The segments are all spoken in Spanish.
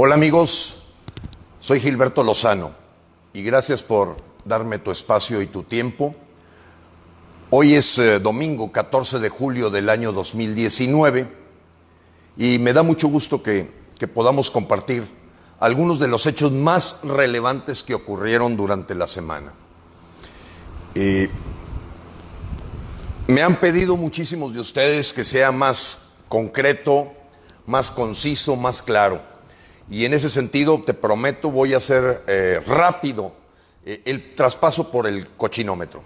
Hola amigos, soy Gilberto Lozano y gracias por darme tu espacio y tu tiempo. Hoy es eh, domingo 14 de julio del año 2019 y me da mucho gusto que, podamos compartir algunos de los hechos más relevantes que ocurrieron durante la semana. me han pedido muchísimos de ustedes que sea más concreto, más conciso, más claro. Y en ese sentido, te prometo, voy a hacer eh, rápido eh, el traspaso por el cochinómetro.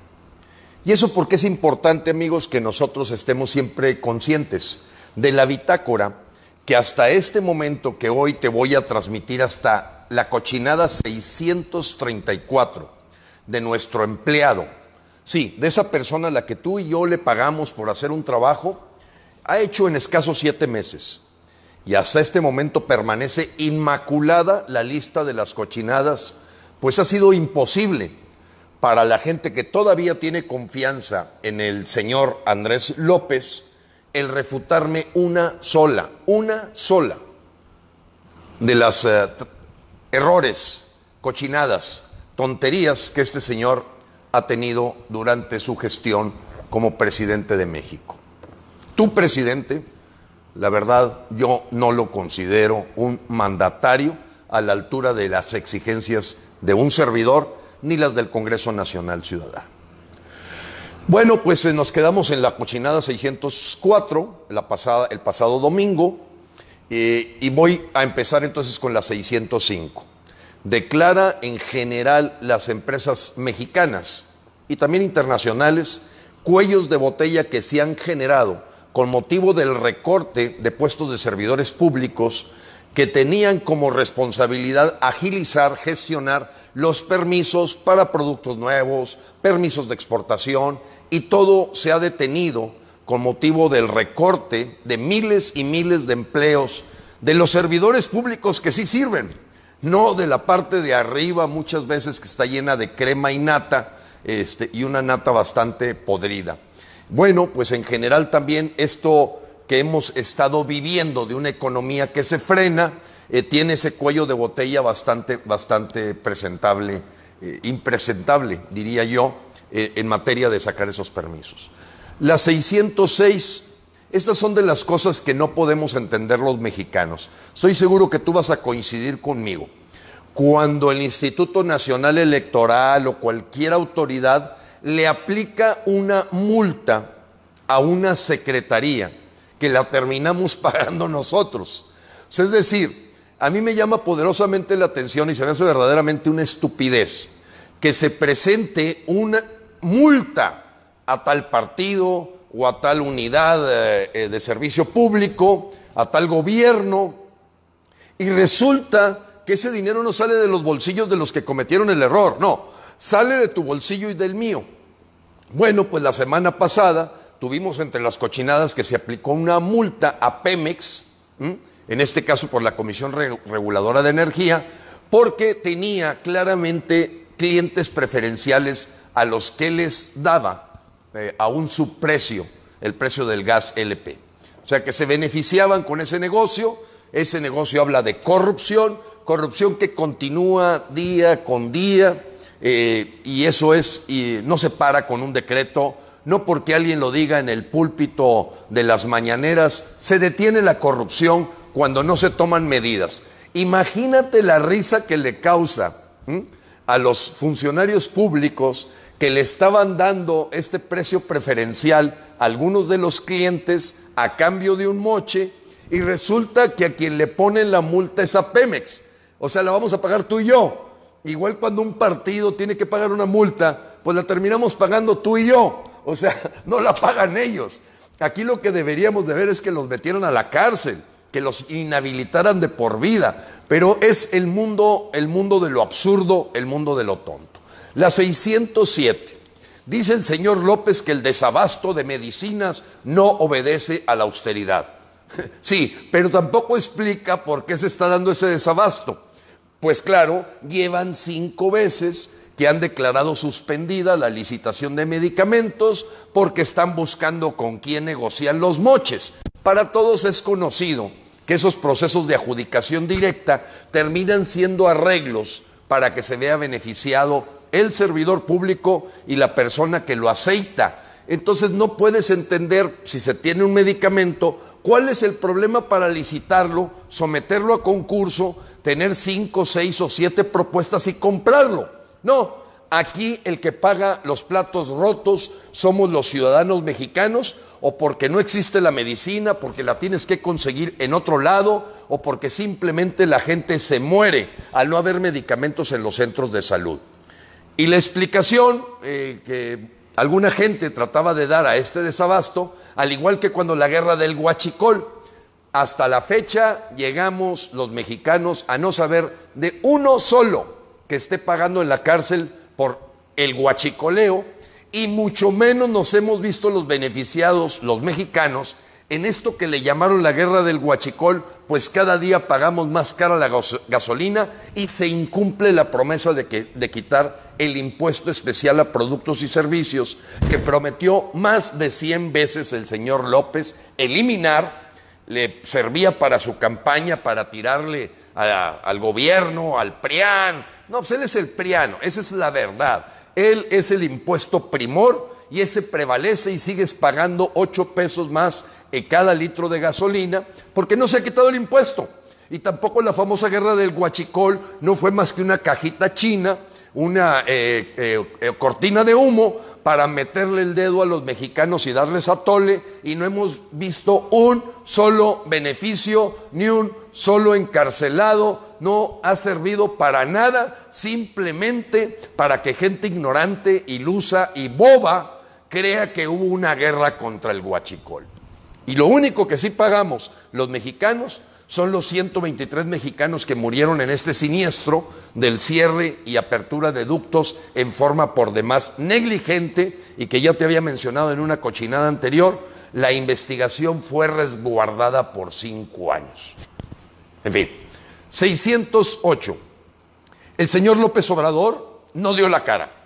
Y eso porque es importante, amigos, que nosotros estemos siempre conscientes de la bitácora que hasta este momento que hoy te voy a transmitir hasta la cochinada 634 de nuestro empleado. Sí, de esa persona a la que tú y yo le pagamos por hacer un trabajo, ha hecho en escasos siete meses y hasta este momento permanece inmaculada la lista de las cochinadas, pues ha sido imposible para la gente que todavía tiene confianza en el señor Andrés López el refutarme una sola, una sola de las eh, errores, cochinadas, tonterías que este señor ha tenido durante su gestión como presidente de México. Tú, presidente, la verdad, yo no lo considero un mandatario a la altura de las exigencias de un servidor ni las del Congreso Nacional Ciudadano. Bueno, pues eh, nos quedamos en la cochinada 604 la pasada, el pasado domingo eh, y voy a empezar entonces con la 605. Declara en general las empresas mexicanas y también internacionales cuellos de botella que se han generado con motivo del recorte de puestos de servidores públicos que tenían como responsabilidad agilizar, gestionar los permisos para productos nuevos, permisos de exportación, y todo se ha detenido con motivo del recorte de miles y miles de empleos de los servidores públicos que sí sirven, no de la parte de arriba muchas veces que está llena de crema y nata, este, y una nata bastante podrida. Bueno, pues en general también esto que hemos estado viviendo de una economía que se frena, eh, tiene ese cuello de botella bastante, bastante presentable, eh, impresentable, diría yo, eh, en materia de sacar esos permisos. Las 606, estas son de las cosas que no podemos entender los mexicanos. Estoy seguro que tú vas a coincidir conmigo. Cuando el Instituto Nacional Electoral o cualquier autoridad le aplica una multa a una secretaría que la terminamos pagando nosotros. es decir, a mí me llama poderosamente la atención y se me hace verdaderamente una estupidez que se presente una multa a tal partido o a tal unidad eh, eh, de servicio público, a tal gobierno, y resulta que ese dinero no sale de los bolsillos de los que cometieron el error, no, sale de tu bolsillo y del mío. Bueno, pues la semana pasada tuvimos entre las cochinadas que se aplicó una multa a Pemex, en este caso por la Comisión Reguladora de Energía, porque tenía claramente clientes preferenciales a los que les daba eh, a un su el precio del gas LP. O sea que se beneficiaban con ese negocio, ese negocio habla de corrupción, corrupción que continúa día con día eh, y eso es, y no se para con un decreto, no porque alguien lo diga en el púlpito de las mañaneras, se detiene la corrupción cuando no se toman medidas. Imagínate la risa que le causa a los funcionarios públicos que le estaban dando este precio preferencial a algunos de los clientes a cambio de un moche y resulta que a quien le ponen la multa es a Pemex. O sea, la vamos a pagar tú y yo. Igual cuando un partido tiene que pagar una multa, pues la terminamos pagando tú y yo. O sea, no la pagan ellos. Aquí lo que deberíamos de ver es que los metieran a la cárcel, que los inhabilitaran de por vida. Pero es el mundo, el mundo de lo absurdo, el mundo de lo tonto. La 607. Dice el señor López que el desabasto de medicinas no obedece a la austeridad. Sí, pero tampoco explica por qué se está dando ese desabasto. Pues claro, llevan cinco veces que han declarado suspendida la licitación de medicamentos porque están buscando con quién negocian los moches. Para todos es conocido que esos procesos de adjudicación directa terminan siendo arreglos para que se vea beneficiado el servidor público y la persona que lo aceita entonces no puedes entender si se tiene un medicamento, cuál es el problema para licitarlo, someterlo a concurso, tener cinco, seis o siete propuestas y comprarlo. No, aquí el que paga los platos rotos somos los ciudadanos mexicanos o porque no existe la medicina, porque la tienes que conseguir en otro lado o porque simplemente la gente se muere al no haber medicamentos en los centros de salud. Y la explicación eh, que alguna gente trataba de dar a este desabasto, al igual que cuando la guerra del Huachicol. Hasta la fecha llegamos los mexicanos a no saber de uno solo que esté pagando en la cárcel por el huachicoleo y mucho menos nos hemos visto los beneficiados, los mexicanos, en esto que le llamaron la guerra del huachicol, pues cada día pagamos más cara la gasolina y se incumple la promesa de, que, de quitar el impuesto especial a productos y servicios que prometió más de 100 veces el señor López eliminar, le servía para su campaña, para tirarle al gobierno, al PRIAN. No, pues él es el PRIANO, esa es la verdad. Él es el impuesto primor y ese prevalece y sigues pagando 8 pesos más cada litro de gasolina porque no se ha quitado el impuesto. Y tampoco la famosa guerra del guachicol no fue más que una cajita china, una eh, eh, eh, cortina de humo para meterle el dedo a los mexicanos y darles a tole y no hemos visto un solo beneficio ni un solo encarcelado. No ha servido para nada, simplemente para que gente ignorante, ilusa y boba crea que hubo una guerra contra el guachicol. Y lo único que sí pagamos los mexicanos son los 123 mexicanos que murieron en este siniestro del cierre y apertura de ductos en forma por demás negligente y que ya te había mencionado en una cochinada anterior, la investigación fue resguardada por cinco años. En fin, 608. El señor López Obrador no dio la cara.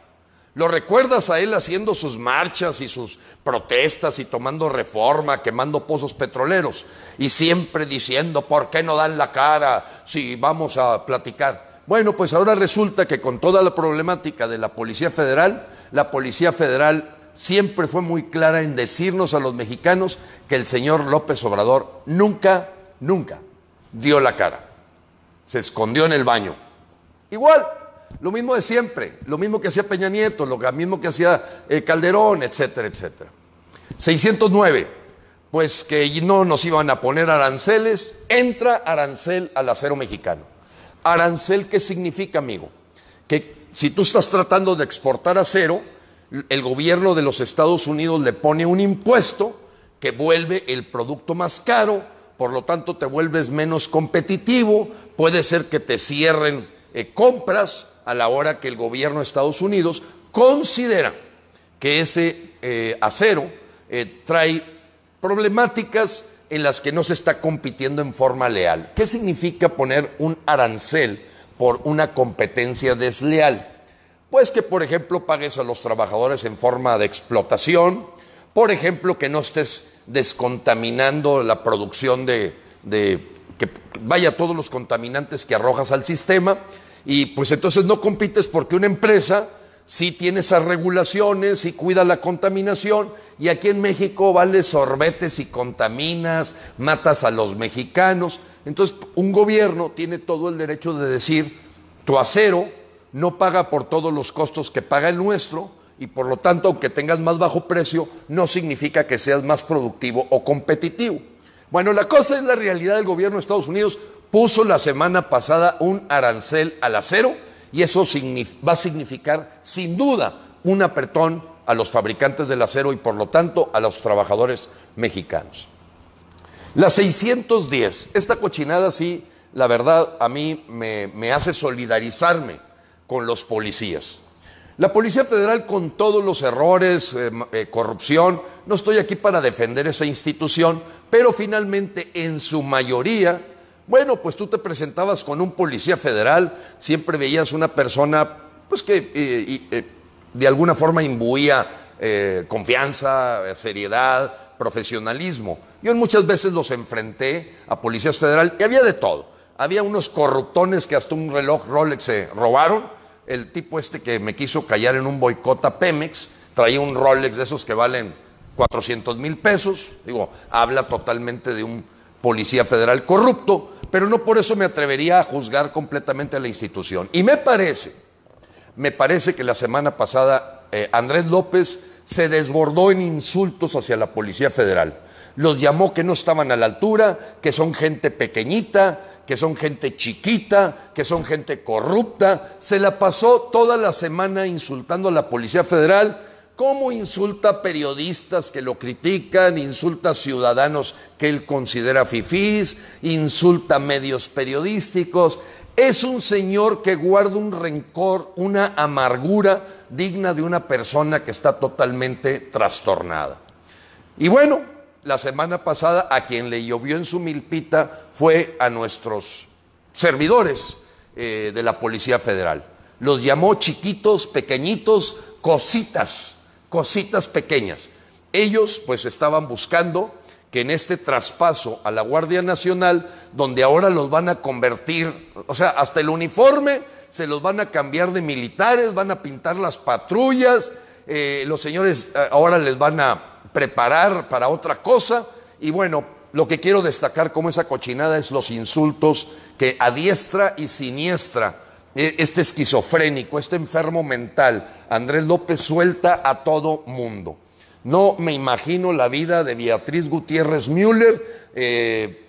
¿Lo recuerdas a él haciendo sus marchas y sus protestas y tomando reforma, quemando pozos petroleros y siempre diciendo, ¿por qué no dan la cara si vamos a platicar? Bueno, pues ahora resulta que con toda la problemática de la Policía Federal, la Policía Federal siempre fue muy clara en decirnos a los mexicanos que el señor López Obrador nunca, nunca dio la cara. Se escondió en el baño. Igual, lo mismo de siempre, lo mismo que hacía Peña Nieto, lo mismo que hacía eh, Calderón, etcétera, etcétera. 609, pues que no nos iban a poner aranceles, entra arancel al acero mexicano. Arancel, ¿qué significa, amigo? Que si tú estás tratando de exportar acero, el gobierno de los Estados Unidos le pone un impuesto que vuelve el producto más caro, por lo tanto te vuelves menos competitivo, puede ser que te cierren eh, compras, a la hora que el gobierno de Estados Unidos considera que ese eh, acero eh, trae problemáticas en las que no se está compitiendo en forma leal. ¿Qué significa poner un arancel por una competencia desleal? Pues que, por ejemplo, pagues a los trabajadores en forma de explotación, por ejemplo, que no estés descontaminando la producción de, de que vaya todos los contaminantes que arrojas al sistema, y pues entonces no compites porque una empresa sí tiene esas regulaciones y cuida la contaminación. Y aquí en México vale sorbetes y contaminas, matas a los mexicanos. Entonces un gobierno tiene todo el derecho de decir, tu acero no paga por todos los costos que paga el nuestro y por lo tanto, aunque tengas más bajo precio, no significa que seas más productivo o competitivo. Bueno, la cosa es la realidad del gobierno de Estados Unidos puso la semana pasada un arancel al acero y eso va a significar sin duda un apretón a los fabricantes del acero y por lo tanto a los trabajadores mexicanos. La 610, esta cochinada sí, la verdad a mí me, hace solidarizarme con los policías. La Policía Federal con todos los errores, eh, eh, corrupción, no estoy aquí para defender esa institución, pero finalmente en su mayoría bueno, pues tú te presentabas con un policía federal, siempre veías una persona, pues que eh, eh, de alguna forma imbuía eh, confianza, seriedad, profesionalismo. Yo muchas veces los enfrenté a policías federal y había de todo. Había unos corruptones que hasta un reloj Rolex se robaron. El tipo este que me quiso callar en un boicot a Pemex traía un Rolex de esos que valen 400 mil pesos. Digo, habla totalmente de un policía federal corrupto, pero no por eso me atrevería a juzgar completamente a la institución. Y me parece, me parece que la semana pasada eh, Andrés López se desbordó en insultos hacia la Policía Federal. Los llamó que no estaban a la altura, que son gente pequeñita, que son gente chiquita, que son gente corrupta. Se la pasó toda la semana insultando a la Policía Federal cómo insulta periodistas que lo critican, insulta ciudadanos que él considera fifís, insulta medios periodísticos. Es un señor que guarda un rencor, una amargura digna de una persona que está totalmente trastornada. Y bueno, la semana pasada a quien le llovió en su milpita fue a nuestros servidores eh, de la Policía Federal. Los llamó chiquitos, pequeñitos, cositas cositas pequeñas. Ellos pues estaban buscando que en este traspaso a la Guardia Nacional, donde ahora los van a convertir, o sea, hasta el uniforme se los van a cambiar de militares, van a pintar las patrullas, eh, los señores eh, ahora les van a preparar para otra cosa, y bueno, lo que quiero destacar como esa cochinada es los insultos que a diestra y siniestra e, este esquizofrénico, este enfermo mental, Andrés López suelta a todo mundo. No me imagino la vida de Beatriz Gutiérrez Müller. Eh,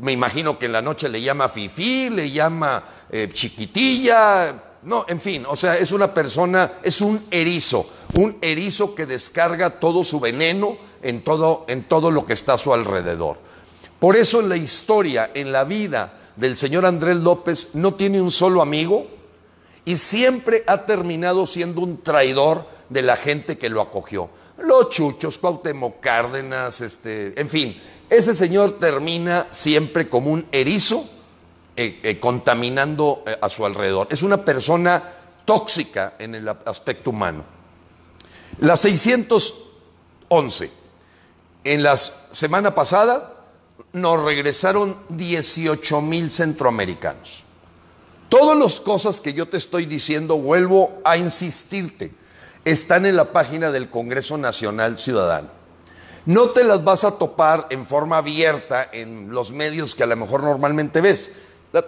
me imagino que en la noche le llama Fifi, le llama eh, chiquitilla. No, en fin, o sea, es una persona, es un erizo, un erizo que descarga todo su veneno en todo, en todo lo que está a su alrededor. Por eso en la historia, en la vida, del señor Andrés López no tiene un solo amigo y siempre ha terminado siendo un traidor de la gente que lo acogió. Los chuchos, Cuauhtémoc Cárdenas, este, en fin, ese señor termina siempre como un erizo eh, eh, contaminando eh, a su alrededor. Es una persona tóxica en el aspecto humano. La 611, en la semana pasada, nos regresaron 18 mil centroamericanos. Todas las cosas que yo te estoy diciendo, vuelvo a insistirte, están en la página del Congreso Nacional Ciudadano. No te las vas a topar en forma abierta en los medios que a lo mejor normalmente ves.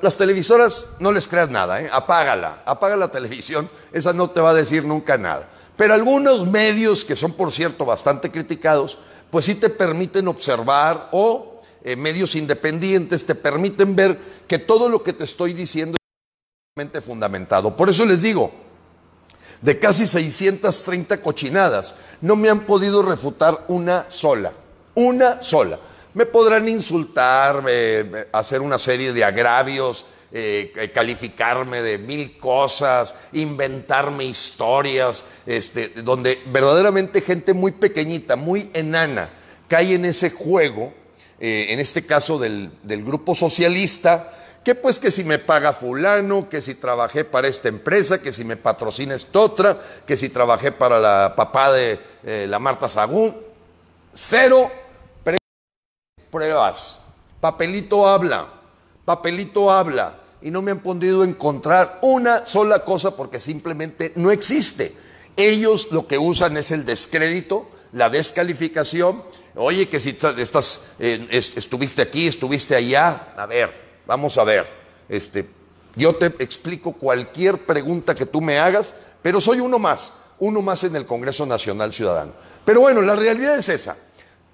Las televisoras no les creas nada, ¿eh? apágala, apaga la televisión, esa no te va a decir nunca nada. Pero algunos medios, que son por cierto bastante criticados, pues sí te permiten observar o eh, medios independientes te permiten ver que todo lo que te estoy diciendo es fundamentado. Por eso les digo, de casi 630 cochinadas, no me han podido refutar una sola, una sola. Me podrán insultar, hacer una serie de agravios, eh, eh, calificarme de mil cosas, inventarme historias, este, donde verdaderamente gente muy pequeñita, muy enana, cae en ese juego eh, en este caso del, grupo socialista, que pues que si me paga fulano, que si trabajé para esta empresa, que si me patrocina esta otra, que si trabajé para la papá de eh, la Marta Sagún. Cero pruebas. Papelito habla, papelito habla. Y no me han podido encontrar una sola cosa porque simplemente no existe. Ellos lo que usan es el descrédito, la descalificación Oye, que si estás, eh, estuviste aquí, estuviste allá. A ver, vamos a ver. Este, yo te explico cualquier pregunta que tú me hagas, pero soy uno más, uno más en el Congreso Nacional Ciudadano. Pero bueno, la realidad es esa.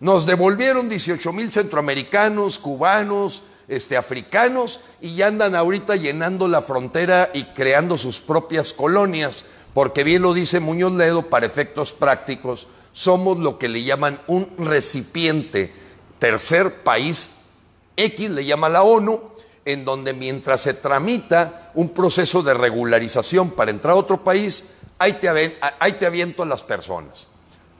Nos devolvieron 18 mil centroamericanos, cubanos, este, africanos, y ya andan ahorita llenando la frontera y creando sus propias colonias, porque bien lo dice Muñoz Ledo, para efectos prácticos, somos lo que le llaman un recipiente. Tercer país X le llama la ONU, en donde mientras se tramita un proceso de regularización para entrar a otro país, ahí te, ahí te aviento a las personas.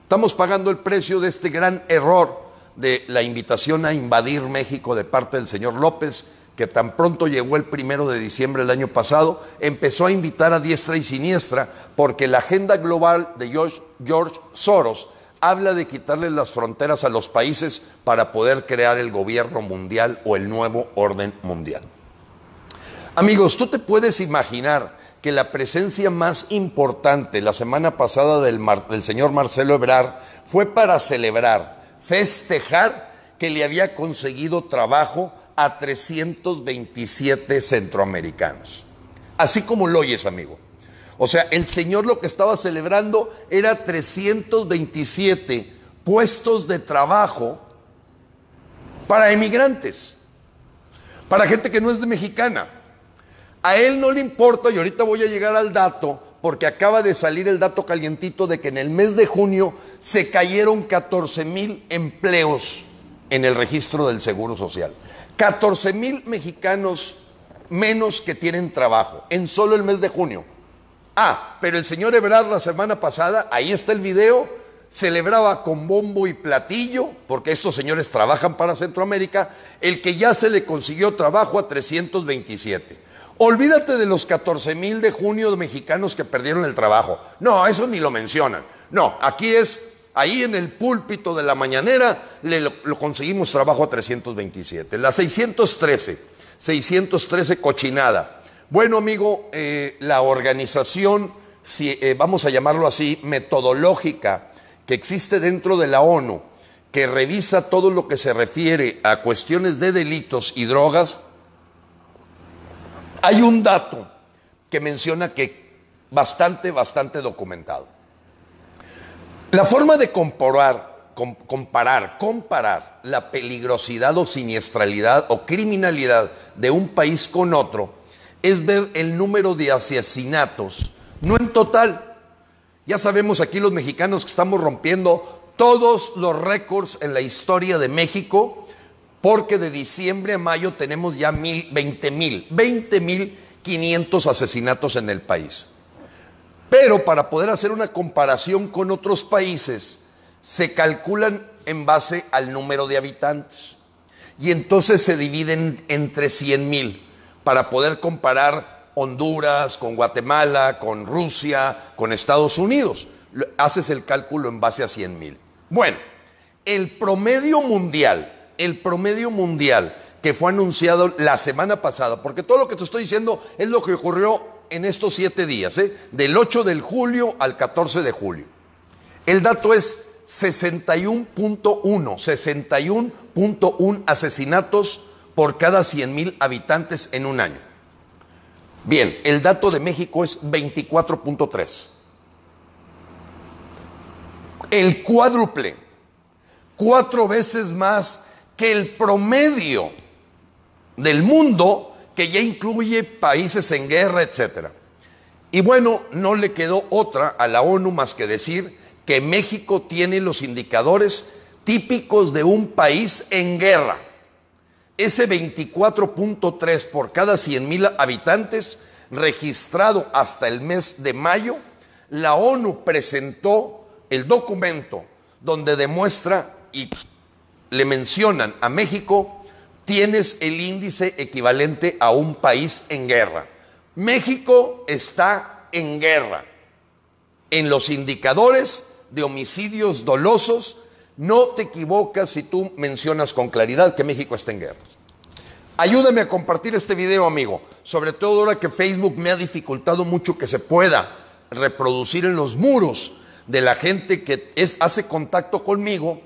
Estamos pagando el precio de este gran error de la invitación a invadir México de parte del señor López que tan pronto llegó el primero de diciembre del año pasado, empezó a invitar a diestra y siniestra, porque la agenda global de George, Soros habla de quitarle las fronteras a los países para poder crear el gobierno mundial o el nuevo orden mundial. Amigos, tú te puedes imaginar que la presencia más importante la semana pasada del, del, señor Marcelo Ebrard fue para celebrar, festejar que le había conseguido trabajo a 327 centroamericanos. Así como lo oyes, amigo. O sea, el Señor lo que estaba celebrando era 327 puestos de trabajo para emigrantes, para gente que no es de mexicana. A él no le importa, y ahorita voy a llegar al dato, porque acaba de salir el dato calientito de que en el mes de junio se cayeron 14 mil empleos en el registro del Seguro Social. 14 mil mexicanos menos que tienen trabajo en solo el mes de junio. Ah, pero el señor Ebrard la semana pasada, ahí está el video, celebraba con bombo y platillo, porque estos señores trabajan para Centroamérica, el que ya se le consiguió trabajo a 327. Olvídate de los 14 mil de junio mexicanos que perdieron el trabajo. No, eso ni lo mencionan. No, aquí es Ahí en el púlpito de la mañanera le lo, conseguimos trabajo a 327. La 613, 613 cochinada. Bueno, amigo, eh, la organización, si, eh, vamos a llamarlo así, metodológica que existe dentro de la ONU, que revisa todo lo que se refiere a cuestiones de delitos y drogas, hay un dato que menciona que bastante, bastante documentado. La forma de comparar, comparar, comparar la peligrosidad o siniestralidad o criminalidad de un país con otro es ver el número de asesinatos, no en total. Ya sabemos aquí los mexicanos que estamos rompiendo todos los récords en la historia de México, porque de diciembre a mayo tenemos ya mil, 20 mil, 20 mil 500 asesinatos en el país. Pero para poder hacer una comparación con otros países, se calculan en base al número de habitantes. Y entonces se dividen entre 100 mil para poder comparar Honduras con Guatemala, con Rusia, con Estados Unidos. Haces el cálculo en base a 100 mil. Bueno, el promedio mundial, el promedio mundial que fue anunciado la semana pasada, porque todo lo que te estoy diciendo es lo que ocurrió en estos siete días, ¿eh? del 8 de julio al 14 de julio. El dato es 61.1, 61.1 asesinatos por cada 100.000 habitantes en un año. Bien, el dato de México es 24.3. El cuádruple, cuatro veces más que el promedio del mundo que ya incluye países en guerra, etc. Y bueno, no le quedó otra a la ONU más que decir que México tiene los indicadores típicos de un país en guerra. Ese 24.3 por cada 100.000 habitantes registrado hasta el mes de mayo, la ONU presentó el documento donde demuestra y le mencionan a México tienes el índice equivalente a un país en guerra. México está en guerra. En los indicadores de homicidios dolosos, no te equivocas si tú mencionas con claridad que México está en guerra. Ayúdame a compartir este video, amigo, sobre todo ahora que Facebook me ha dificultado mucho que se pueda reproducir en los muros de la gente que hace contacto conmigo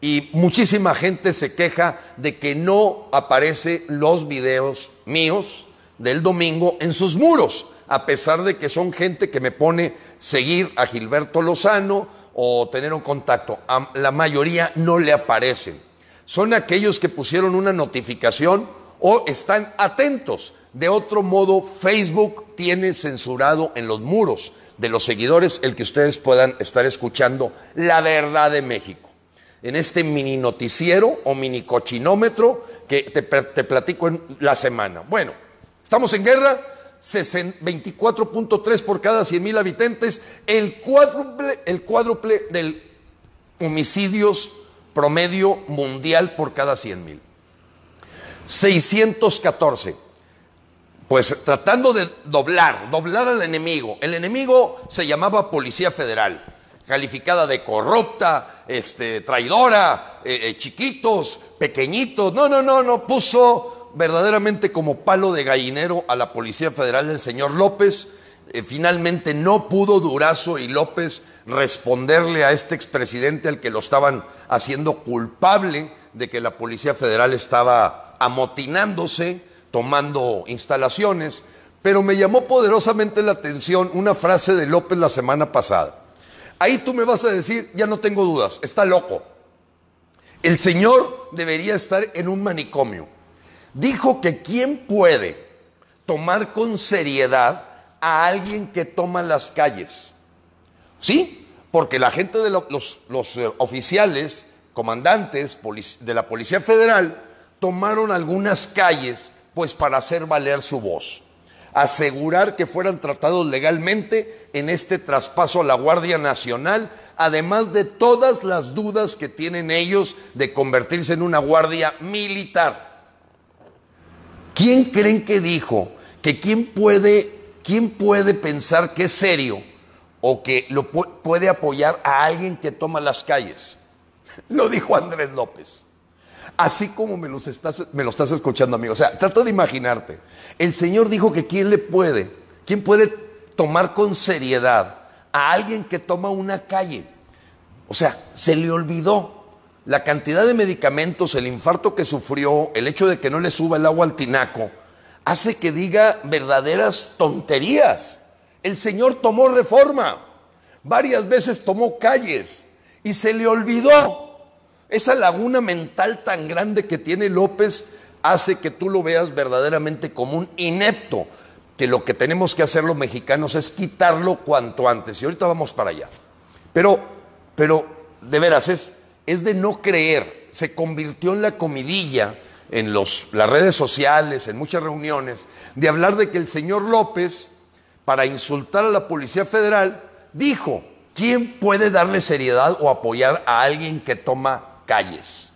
y muchísima gente se queja de que no aparece los videos míos del domingo en sus muros, a pesar de que son gente que me pone seguir a Gilberto Lozano o tener un contacto. A la mayoría no le aparecen. Son aquellos que pusieron una notificación o están atentos. De otro modo, Facebook tiene censurado en los muros de los seguidores el que ustedes puedan estar escuchando la verdad de México en este mini noticiero o mini cochinómetro que te, platico en la semana. Bueno, estamos en guerra, 24.3 por cada 100 mil habitantes, el cuádruple, el cuádruple del homicidios promedio mundial por cada 100 mil. 614. Pues tratando de doblar, doblar al enemigo. El enemigo se llamaba Policía Federal calificada de corrupta, este, traidora, eh, eh, chiquitos, pequeñitos. No, no, no, no, puso verdaderamente como palo de gallinero a la Policía Federal del señor López. Eh, finalmente no pudo Durazo y López responderle a este expresidente al que lo estaban haciendo culpable de que la Policía Federal estaba amotinándose, tomando instalaciones. Pero me llamó poderosamente la atención una frase de López la semana pasada Ahí tú me vas a decir, ya no tengo dudas, está loco. El Señor debería estar en un manicomio. Dijo que quién puede tomar con seriedad a alguien que toma las calles. ¿Sí? Porque la gente de los, eh, oficiales, comandantes de la Policía Federal, tomaron algunas calles pues para hacer valer su voz asegurar que fueran tratados legalmente en este traspaso a la Guardia Nacional, además de todas las dudas que tienen ellos de convertirse en una guardia militar. ¿Quién creen que dijo que quién puede, quién puede pensar que es serio o que lo puede apoyar a alguien que toma las calles? Lo dijo Andrés López así como me, los estás, me lo estás escuchando, amigo. O sea, trata de imaginarte. El Señor dijo que quién le puede, quién puede tomar con seriedad a alguien que toma una calle. O sea, se le olvidó la cantidad de medicamentos, el infarto que sufrió, el hecho de que no le suba el agua al tinaco, hace que diga verdaderas tonterías. El Señor tomó reforma, varias veces tomó calles y se le olvidó esa laguna mental tan grande que tiene López hace que tú lo veas verdaderamente como un inepto, que lo que tenemos que hacer los mexicanos es quitarlo cuanto antes. Y ahorita vamos para allá. Pero, pero de veras, es, es de no creer. Se convirtió en la comidilla en las redes sociales, en muchas reuniones, de hablar de que el señor López, para insultar a la Policía Federal, dijo, ¿quién puede darle seriedad o apoyar a alguien que toma calles.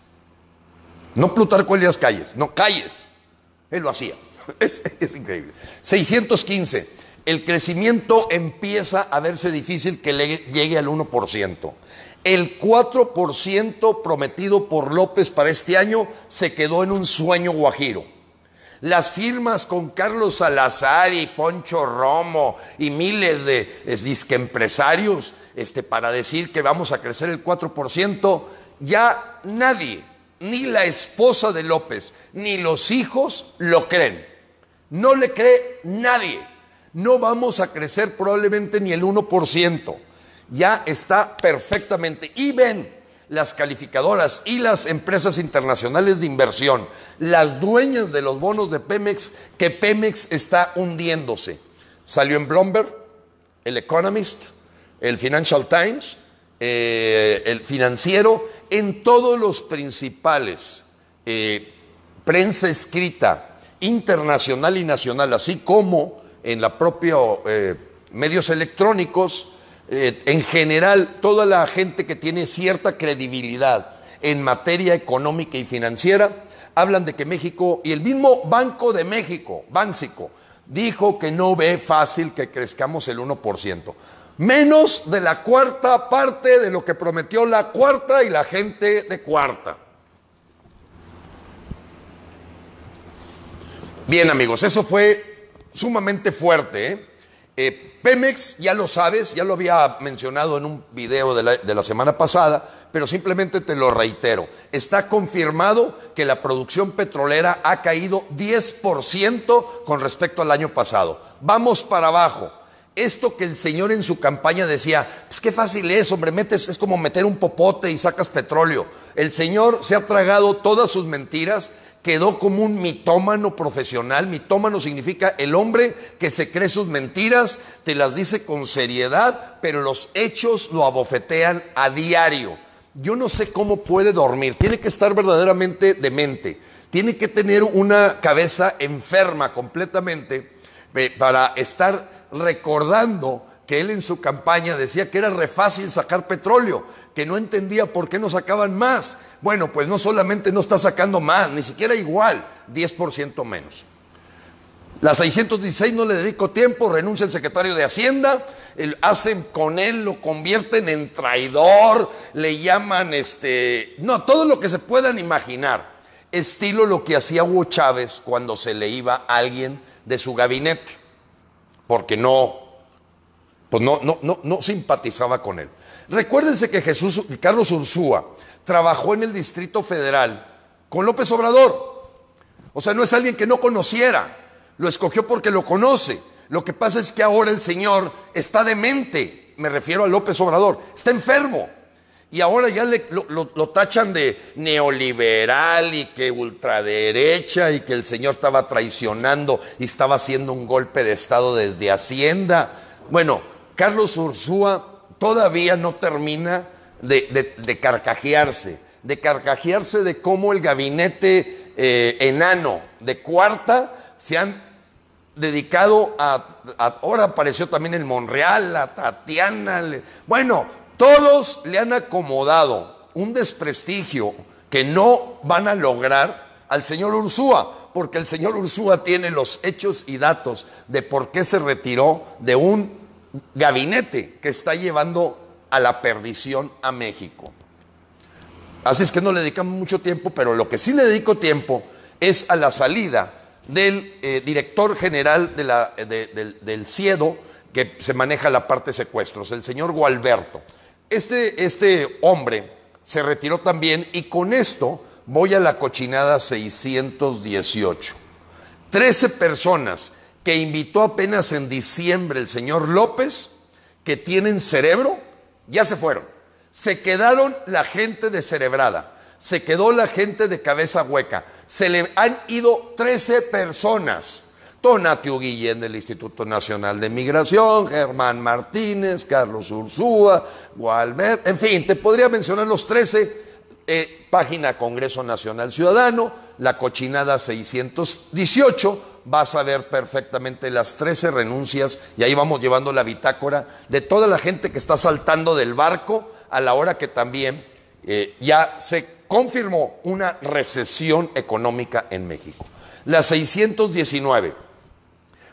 No Plutarco Elías Calles, no, calles. Él lo hacía. Es, increíble. 615. El crecimiento empieza a verse difícil que llegue al 1%. El 4% prometido por López para este año se quedó en un sueño guajiro. Las firmas con Carlos Salazar y Poncho Romo y miles de disque empresarios este, para decir que vamos a crecer el 4% ya nadie, ni la esposa de López, ni los hijos lo creen. No le cree nadie. No vamos a crecer probablemente ni el 1%. Ya está perfectamente. Y ven, las calificadoras y las empresas internacionales de inversión, las dueñas de los bonos de Pemex, que Pemex está hundiéndose. Salió en Bloomberg, el Economist, el Financial Times, eh, el financiero en todos los principales, eh, prensa escrita internacional y nacional, así como en la propia eh, medios electrónicos, en general, toda la gente que tiene cierta credibilidad en materia económica y financiera, hablan de que México y el mismo Banco de México, Bánsico, dijo que no ve fácil que crezcamos el 1% menos de la cuarta parte de lo que prometió la cuarta y la gente de cuarta. Bien amigos, eso fue sumamente fuerte. ¿eh? Eh, Pemex, ya lo sabes, ya lo había mencionado en un video de la, de la semana pasada, pero simplemente te lo reitero. Está confirmado que la producción petrolera ha caído 10% con respecto al año pasado. Vamos para abajo esto que el Señor en su campaña decía, pues qué fácil es, hombre, metes, es como meter un popote y sacas petróleo. El Señor se ha tragado todas sus mentiras, quedó como un mitómano profesional. Mitómano significa el hombre que se cree sus mentiras, te las dice con seriedad, pero los hechos lo abofetean a diario. Yo no sé cómo puede dormir, tiene que estar verdaderamente demente, tiene que tener una cabeza enferma completamente eh, para estar recordando que él en su campaña decía que era re fácil sacar petróleo, que no entendía por qué no sacaban más. Bueno, pues no solamente no está sacando más, ni siquiera igual, 10% menos. La 616 no le dedico tiempo, renuncia el secretario de Hacienda, el, hacen con él, lo convierten en traidor, le llaman este, no, todo lo que se puedan imaginar. Estilo lo que hacía Hugo Chávez cuando se le iba a alguien de su gabinete porque no, pues no, no, no, no simpatizaba con él. Recuérdense que Jesús, Carlos Ursúa trabajó en el Distrito Federal con López Obrador. O sea, no es alguien que no conociera, lo escogió porque lo conoce. Lo que pasa es que ahora el señor está demente, me refiero a López Obrador, está enfermo. Y ahora ya lo, tachan de neoliberal y que ultraderecha y que el señor estaba traicionando y estaba haciendo un golpe de Estado desde Hacienda. Bueno, Carlos Ursúa todavía no termina de, carcajearse, de carcajearse de cómo el gabinete eh, enano de cuarta se han dedicado a, Ahora apareció también el Monreal, a Tatiana. bueno, todos le han acomodado un desprestigio que no van a lograr al señor Ursúa, porque el señor Ursúa tiene los hechos y datos de por qué se retiró de un gabinete que está llevando a la perdición a México. Así es que no le dedicamos mucho tiempo, pero lo que sí le dedico tiempo es a la salida del eh, director general eh, del, del CIEDO, que se maneja la parte secuestros, el señor Gualberto. Este, este, hombre se retiró también y con esto voy a la cochinada 618. Trece personas que invitó apenas en diciembre el señor López, que tienen cerebro, ya se fueron. Se quedaron la gente de cerebrada se quedó la gente de cabeza hueca. Se le han ido 13 personas Tonatio Guillén del Instituto Nacional de Migración, Germán Martínez, Carlos Ursúa, Walmer, en fin, te podría mencionar los 13, eh, página Congreso Nacional Ciudadano, la cochinada 618, vas a ver perfectamente las 13 renuncias y ahí vamos llevando la bitácora de toda la gente que está saltando del barco a la hora que también eh, ya se confirmó una recesión económica en México. La 619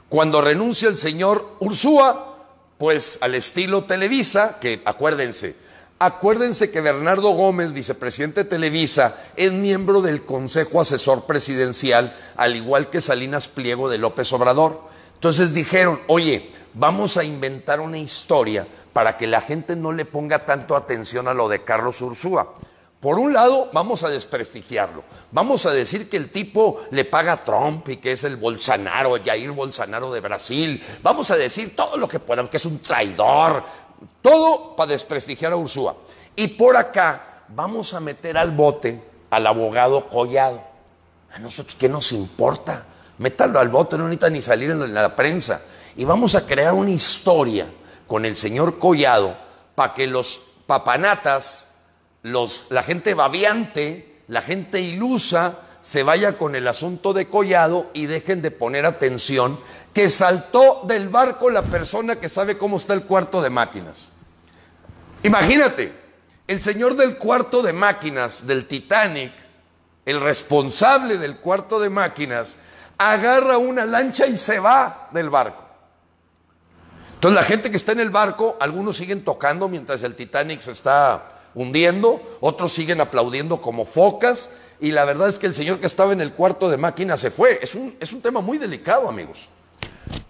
cuando renuncia el señor Ursúa, pues al estilo Televisa, que acuérdense, acuérdense que Bernardo Gómez, vicepresidente de Televisa, es miembro del Consejo Asesor Presidencial, al igual que Salinas Pliego de López Obrador. Entonces dijeron, oye, vamos a inventar una historia para que la gente no le ponga tanto atención a lo de Carlos Ursúa. Por un lado, vamos a desprestigiarlo. Vamos a decir que el tipo le paga a Trump y que es el Bolsonaro, Jair Bolsonaro de Brasil. Vamos a decir todo lo que podamos, que es un traidor. Todo para desprestigiar a Ursúa. Y por acá vamos a meter al bote al abogado Collado. A nosotros, ¿qué nos importa? Métalo al bote, no necesita ni salir en la prensa. Y vamos a crear una historia con el señor Collado para que los papanatas la gente babiante, la gente ilusa, se vaya con el asunto de Collado y dejen de poner atención que saltó del barco la persona que sabe cómo está el cuarto de máquinas. Imagínate, el señor del cuarto de máquinas del Titanic, el responsable del cuarto de máquinas, agarra una lancha y se va del barco. Entonces la gente que está en el barco, algunos siguen tocando mientras el Titanic se está hundiendo, otros siguen aplaudiendo como focas, y la verdad es que el señor que estaba en el cuarto de máquina se fue. Es un, es un tema muy delicado, amigos.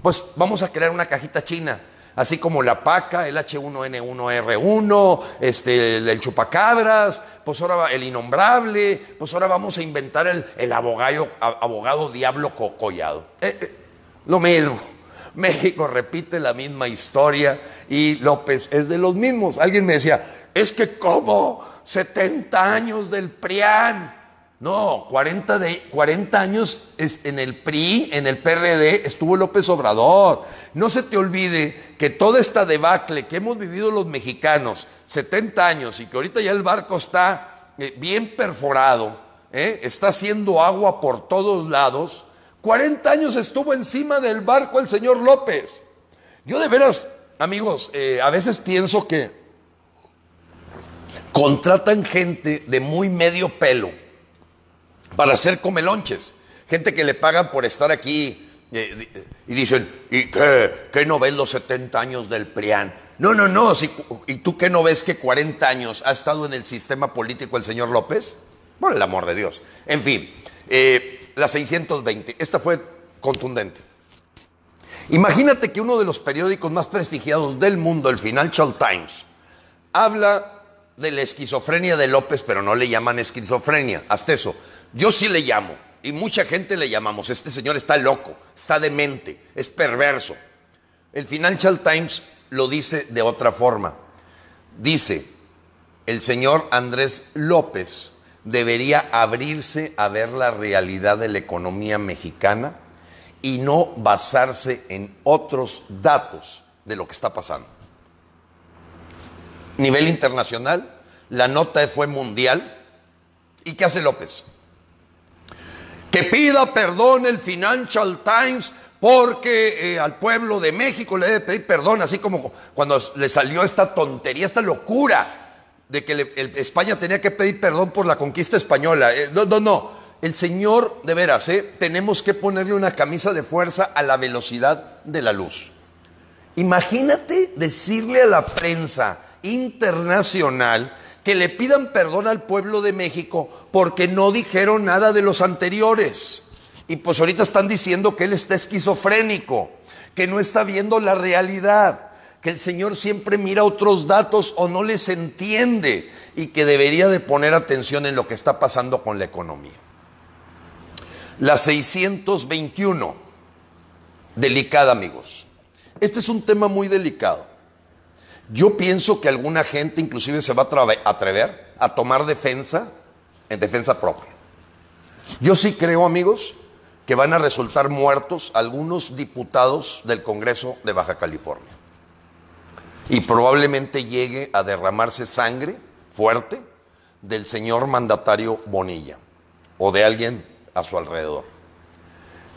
Pues vamos a crear una cajita china, así como la paca, el H1N1R1, este, el, chupacabras, pues ahora el innombrable, pues ahora vamos a inventar el, abogado, abogado diablo cocollado. collado. Eh, eh, lo mismo. México repite la misma historia y López es de los mismos. Alguien me decía, es que como 70 años del PRIAN. No, 40, de, 40 años es en el PRI, en el PRD, estuvo López Obrador. No se te olvide que toda esta debacle que hemos vivido los mexicanos, 70 años, y que ahorita ya el barco está eh, bien perforado, eh, está haciendo agua por todos lados, 40 años estuvo encima del barco el señor López. Yo de veras, amigos, eh, a veces pienso que contratan gente de muy medio pelo para hacer comelonches. Gente que le pagan por estar aquí eh, y dicen, ¿y qué? ¿Qué no ves los 70 años del PRIAN? No, no, no. ¿Y tú qué no ves que 40 años ha estado en el sistema político el señor López? Por el amor de Dios. En fin, eh, la 620. Esta fue contundente. Imagínate que uno de los periódicos más prestigiados del mundo, el Financial Times, habla de la esquizofrenia de López, pero no le llaman esquizofrenia. Hasta eso. Yo sí le llamo, y mucha gente le llamamos, este señor está loco, está demente, es perverso. El Financial Times lo dice de otra forma. Dice, el señor Andrés López debería abrirse a ver la realidad de la economía mexicana y no basarse en otros datos de lo que está pasando. Nivel internacional, la nota fue mundial. ¿Y qué hace López? Que pida perdón el Financial Times porque eh, al pueblo de México le debe pedir perdón, así como cuando le salió esta tontería, esta locura de que España tenía que pedir perdón por la conquista española. Eh, no, no, no. El señor, de veras, eh, tenemos que ponerle una camisa de fuerza a la velocidad de la luz. Imagínate decirle a la prensa internacional que le pidan perdón al pueblo de México porque no dijeron nada de los anteriores. Y pues ahorita están diciendo que él está esquizofrénico, que no está viendo la realidad que el Señor siempre mira otros datos o no les entiende y que debería de poner atención en lo que está pasando con la economía. La 621, delicada amigos. Este es un tema muy delicado. Yo pienso que alguna gente inclusive se va a atrever a tomar defensa en defensa propia. Yo sí creo, amigos, que van a resultar muertos algunos diputados del Congreso de Baja California y probablemente llegue a derramarse sangre fuerte del señor mandatario Bonilla o de alguien a su alrededor.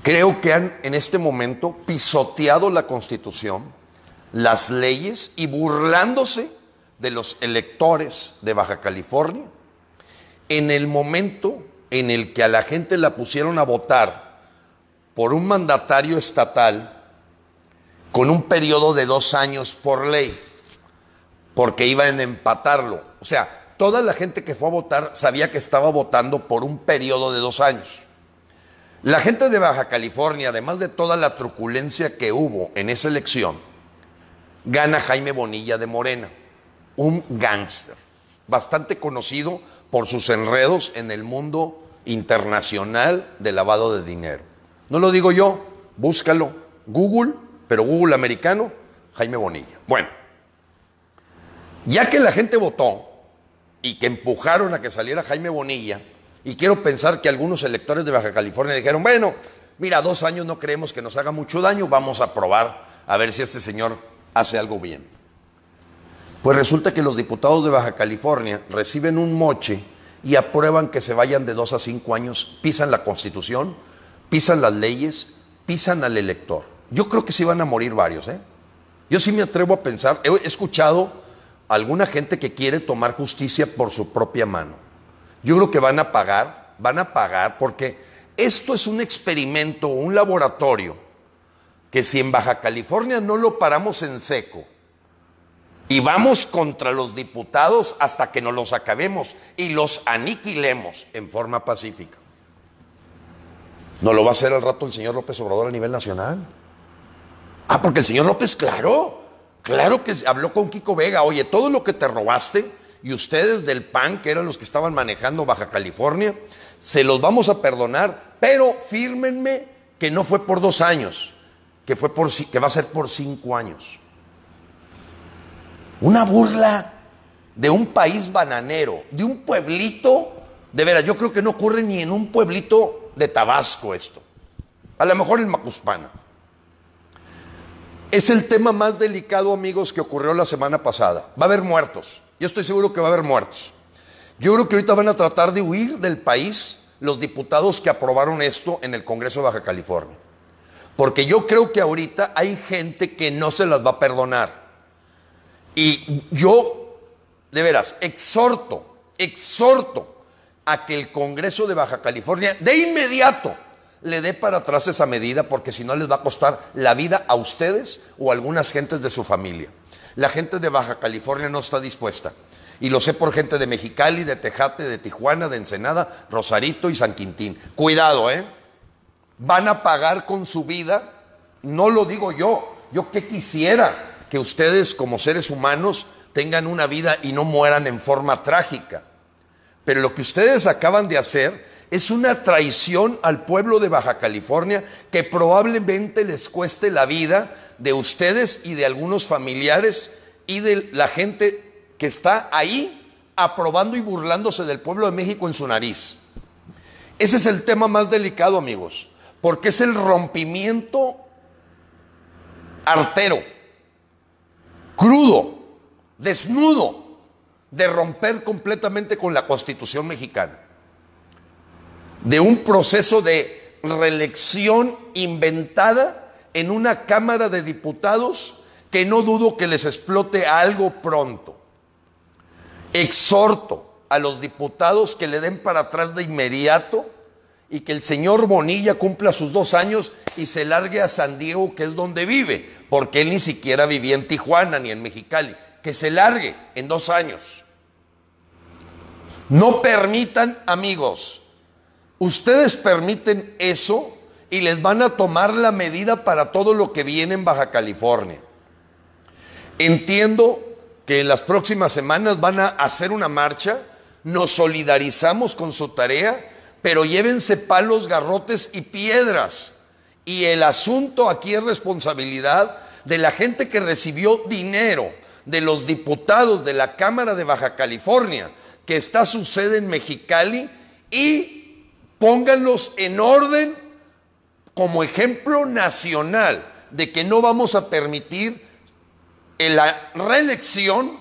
Creo que han en este momento pisoteado la constitución, las leyes y burlándose de los electores de Baja California en el momento en el que a la gente la pusieron a votar por un mandatario estatal con un periodo de dos años por ley, porque iban a empatarlo. O sea, toda la gente que fue a votar sabía que estaba votando por un periodo de dos años. La gente de Baja California, además de toda la truculencia que hubo en esa elección, gana Jaime Bonilla de Morena, un gángster, bastante conocido por sus enredos en el mundo internacional de lavado de dinero. No lo digo yo, búscalo, Google pero Google americano, Jaime Bonilla. Bueno, ya que la gente votó y que empujaron a que saliera Jaime Bonilla, y quiero pensar que algunos electores de Baja California dijeron, bueno, mira, dos años no creemos que nos haga mucho daño, vamos a probar a ver si este señor hace algo bien. Pues resulta que los diputados de Baja California reciben un moche y aprueban que se vayan de dos a cinco años, pisan la constitución, pisan las leyes, pisan al elector. Yo creo que sí van a morir varios, ¿eh? Yo sí me atrevo a pensar, he escuchado a alguna gente que quiere tomar justicia por su propia mano. Yo creo que van a pagar, van a pagar porque esto es un experimento, un laboratorio, que si en Baja California no lo paramos en seco y vamos contra los diputados hasta que nos los acabemos y los aniquilemos en forma pacífica. ¿No lo va a hacer al rato el señor López Obrador a nivel nacional? Ah, porque el señor López, claro, claro que habló con Kiko Vega, oye, todo lo que te robaste y ustedes del PAN, que eran los que estaban manejando Baja California, se los vamos a perdonar, pero fírmenme que no fue por dos años, que, fue por, que va a ser por cinco años. Una burla de un país bananero, de un pueblito, de veras, yo creo que no ocurre ni en un pueblito de Tabasco esto. A lo mejor en Macuspana. Es el tema más delicado, amigos, que ocurrió la semana pasada. Va a haber muertos. Yo estoy seguro que va a haber muertos. Yo creo que ahorita van a tratar de huir del país los diputados que aprobaron esto en el Congreso de Baja California. Porque yo creo que ahorita hay gente que no se las va a perdonar. Y yo, de veras, exhorto, exhorto a que el Congreso de Baja California de inmediato le dé para atrás esa medida porque si no les va a costar la vida a ustedes o a algunas gentes de su familia. La gente de Baja California no está dispuesta. Y lo sé por gente de Mexicali, de Tejate, de Tijuana, de Ensenada, Rosarito y San Quintín. Cuidado, ¿eh? Van a pagar con su vida. No lo digo yo. Yo qué quisiera que ustedes como seres humanos tengan una vida y no mueran en forma trágica. Pero lo que ustedes acaban de hacer es una traición al pueblo de Baja California que probablemente les cueste la vida de ustedes y de algunos familiares y de la gente que está ahí aprobando y burlándose del pueblo de México en su nariz. Ese es el tema más delicado, amigos, porque es el rompimiento artero, crudo, desnudo, de romper completamente con la constitución mexicana de un proceso de reelección inventada en una Cámara de Diputados que no dudo que les explote algo pronto. Exhorto a los diputados que le den para atrás de inmediato y que el señor Bonilla cumpla sus dos años y se largue a San Diego, que es donde vive, porque él ni siquiera vivía en Tijuana ni en Mexicali. Que se largue en dos años. No permitan, amigos, Ustedes permiten eso y les van a tomar la medida para todo lo que viene en Baja California. Entiendo que en las próximas semanas van a hacer una marcha, nos solidarizamos con su tarea, pero llévense palos, garrotes y piedras. Y el asunto aquí es responsabilidad de la gente que recibió dinero, de los diputados de la Cámara de Baja California, que está su sede en Mexicali y pónganlos en orden como ejemplo nacional de que no vamos a permitir la reelección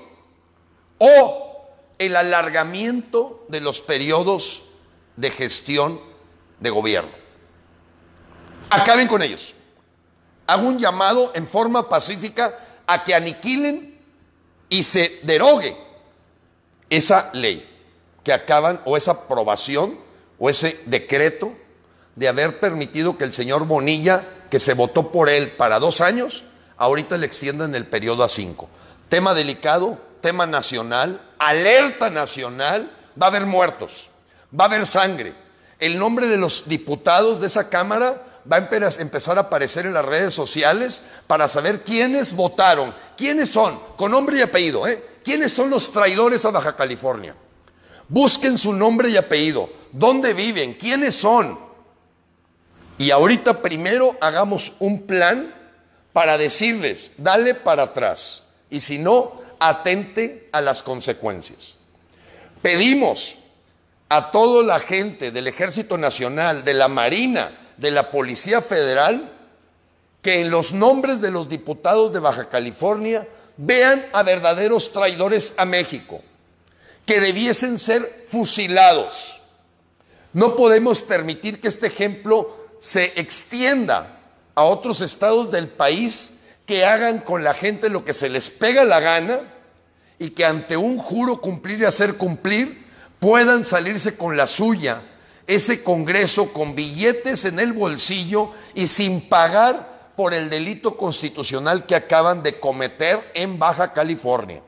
o el alargamiento de los periodos de gestión de gobierno. Acaben con ellos. Hagan un llamado en forma pacífica a que aniquilen y se derogue esa ley que acaban o esa aprobación o ese decreto de haber permitido que el señor Bonilla, que se votó por él para dos años, ahorita le extiendan el periodo a cinco. Tema delicado, tema nacional, alerta nacional, va a haber muertos, va a haber sangre. El nombre de los diputados de esa Cámara va a empezar a aparecer en las redes sociales para saber quiénes votaron, quiénes son, con nombre y apellido, ¿eh? quiénes son los traidores a Baja California. Busquen su nombre y apellido, dónde viven, quiénes son. Y ahorita primero hagamos un plan para decirles, dale para atrás. Y si no, atente a las consecuencias. Pedimos a toda la gente del Ejército Nacional, de la Marina, de la Policía Federal, que en los nombres de los diputados de Baja California vean a verdaderos traidores a México, que debiesen ser fusilados. No podemos permitir que este ejemplo se extienda a otros estados del país que hagan con la gente lo que se les pega la gana y que ante un juro cumplir y hacer cumplir puedan salirse con la suya. Ese Congreso con billetes en el bolsillo y sin pagar por el delito constitucional que acaban de cometer en Baja California.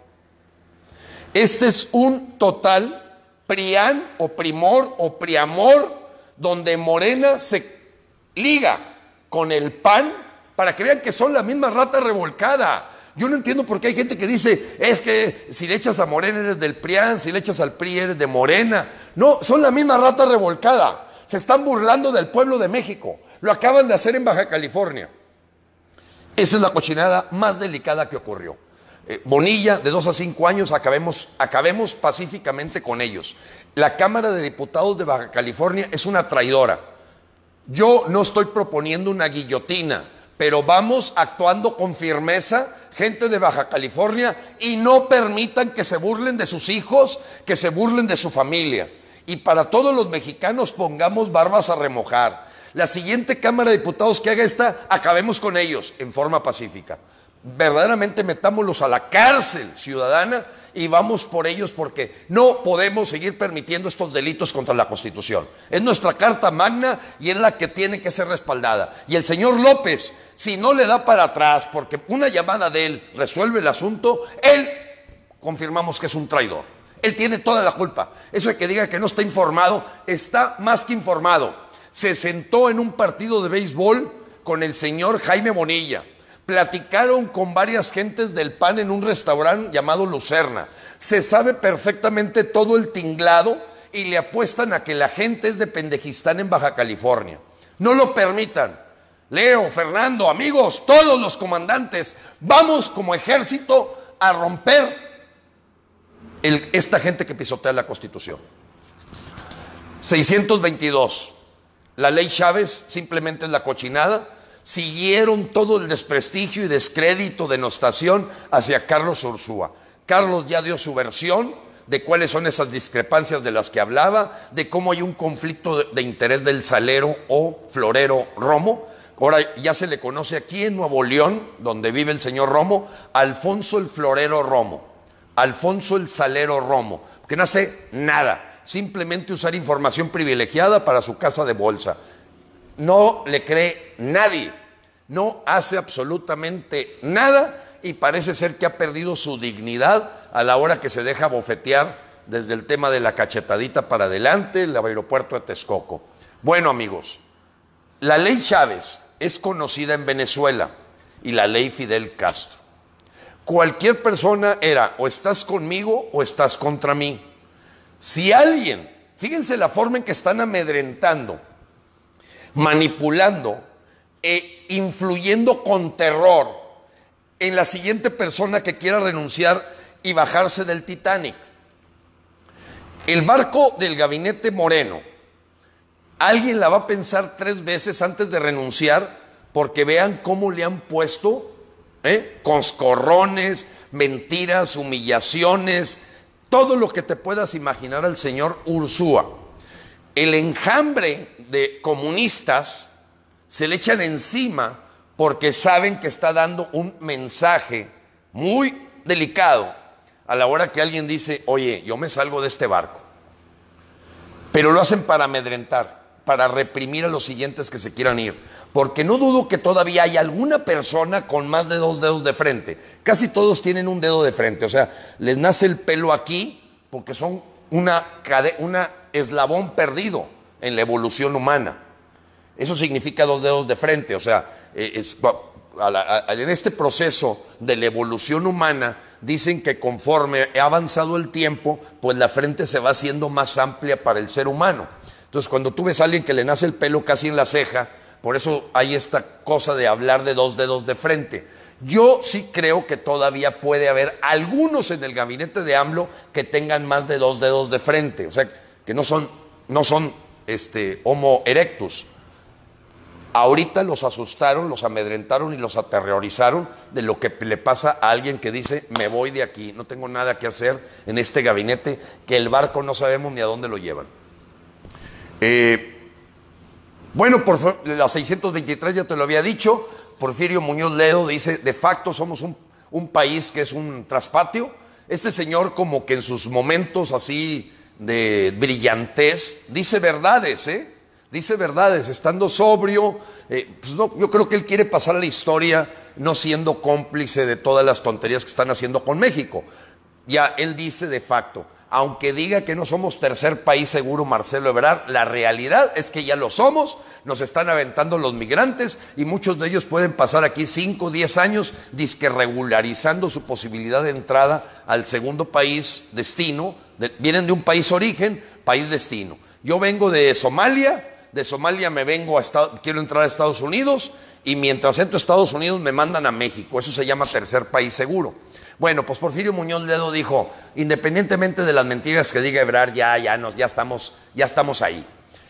Este es un total Prián o Primor o Priamor, donde Morena se liga con el PAN para que vean que son la misma rata revolcada. Yo no entiendo por qué hay gente que dice, es que si le echas a Morena eres del PRIAN, si le echas al PRI eres de Morena. No, son la misma rata revolcada. Se están burlando del pueblo de México. Lo acaban de hacer en Baja California. Esa es la cochinada más delicada que ocurrió. Eh, Bonilla, de dos a cinco años, acabemos, acabemos pacíficamente con ellos. La Cámara de Diputados de Baja California es una traidora. Yo no estoy proponiendo una guillotina, pero vamos actuando con firmeza, gente de Baja California, y no permitan que se burlen de sus hijos, que se burlen de su familia. Y para todos los mexicanos pongamos barbas a remojar. La siguiente Cámara de Diputados que haga esta, acabemos con ellos en forma pacífica verdaderamente metámoslos a la cárcel ciudadana y vamos por ellos porque no podemos seguir permitiendo estos delitos contra la Constitución. Es nuestra carta magna y es la que tiene que ser respaldada. Y el señor López, si no le da para atrás porque una llamada de él resuelve el asunto, él confirmamos que es un traidor. Él tiene toda la culpa. Eso de que diga que no está informado, está más que informado. Se sentó en un partido de béisbol con el señor Jaime Bonilla Platicaron con varias gentes del PAN en un restaurante llamado Lucerna. Se sabe perfectamente todo el tinglado y le apuestan a que la gente es de Pendejistán en Baja California. No lo permitan. Leo, Fernando, amigos, todos los comandantes, vamos como ejército a romper esta gente que pisotea la Constitución. 622. La ley Chávez simplemente es la cochinada siguieron todo el desprestigio y descrédito, denostación hacia Carlos Ursúa. Carlos ya dio su versión de cuáles son esas discrepancias de las que hablaba, de cómo hay un conflicto de interés del salero o florero Romo. Ahora ya se le conoce aquí en Nuevo León, donde vive el señor Romo, Alfonso el florero Romo, Alfonso el salero Romo, que no hace nada, simplemente usar información privilegiada para su casa de bolsa no le cree nadie, no hace absolutamente nada y parece ser que ha perdido su dignidad a la hora que se deja bofetear desde el tema de la cachetadita para adelante, el aeropuerto de Texcoco. Bueno amigos, la ley Chávez es conocida en Venezuela y la ley Fidel Castro. Cualquier persona era o estás conmigo o estás contra mí. Si alguien, fíjense la forma en que están amedrentando manipulando e influyendo con terror en la siguiente persona que quiera renunciar y bajarse del Titanic. El barco del gabinete Moreno, alguien la va a pensar tres veces antes de renunciar porque vean cómo le han puesto ¿eh? conscorrones, mentiras, humillaciones, todo lo que te puedas imaginar al señor Ursúa. El enjambre de comunistas se le echan encima porque saben que está dando un mensaje muy delicado a la hora que alguien dice, oye, yo me salgo de este barco. Pero lo hacen para amedrentar, para reprimir a los siguientes que se quieran ir. Porque no dudo que todavía hay alguna persona con más de dos dedos de frente. Casi todos tienen un dedo de frente. O sea, les nace el pelo aquí porque son una, una eslabón perdido en la evolución humana. Eso significa dos dedos de frente, o sea, eh, en este proceso de la evolución humana, dicen que conforme ha avanzado el tiempo, pues la frente se va haciendo más amplia para el ser humano. Entonces, cuando tú ves a alguien que le nace el pelo casi en la ceja, por eso hay esta cosa de hablar de dos dedos de frente. Yo sí creo que todavía puede haber algunos en el gabinete de AMLO que tengan más de dos dedos de frente, o sea, que no son, no son este, Homo erectus. Ahorita los asustaron, los amedrentaron y los aterrorizaron de lo que le pasa a alguien que dice, me voy de aquí, no tengo nada que hacer en este gabinete, que el barco no sabemos ni a dónde lo llevan. Eh, bueno, por la 623 ya te lo había dicho, Porfirio Muñoz Ledo dice, de facto somos un país que es un traspatio. Este señor como que en sus momentos así de brillantez, dice verdades, ¿eh? Dice verdades, estando sobrio, eh, pues yo creo que él quiere pasar a la historia no siendo cómplice de todas las tonterías que están haciendo con México. Ya él dice de facto, aunque diga que no somos tercer país seguro, Marcelo Ebrard, la realidad es que ya lo somos, nos están aventando los migrantes y muchos de ellos pueden pasar aquí 5 o 10 años disque regularizando su posibilidad de entrada al segundo país destino vienen de un país origen, país destino. Yo vengo de Somalia, de Somalia me vengo a quiero entrar a Estados Unidos y mientras entro a Estados Unidos me mandan a México. Eso se llama tercer país seguro. Bueno, pues Porfirio Muñoz Ledo dijo, independientemente de las mentiras que diga Ebrar, ya, ya, nos, ya, estamos, ya estamos ahí.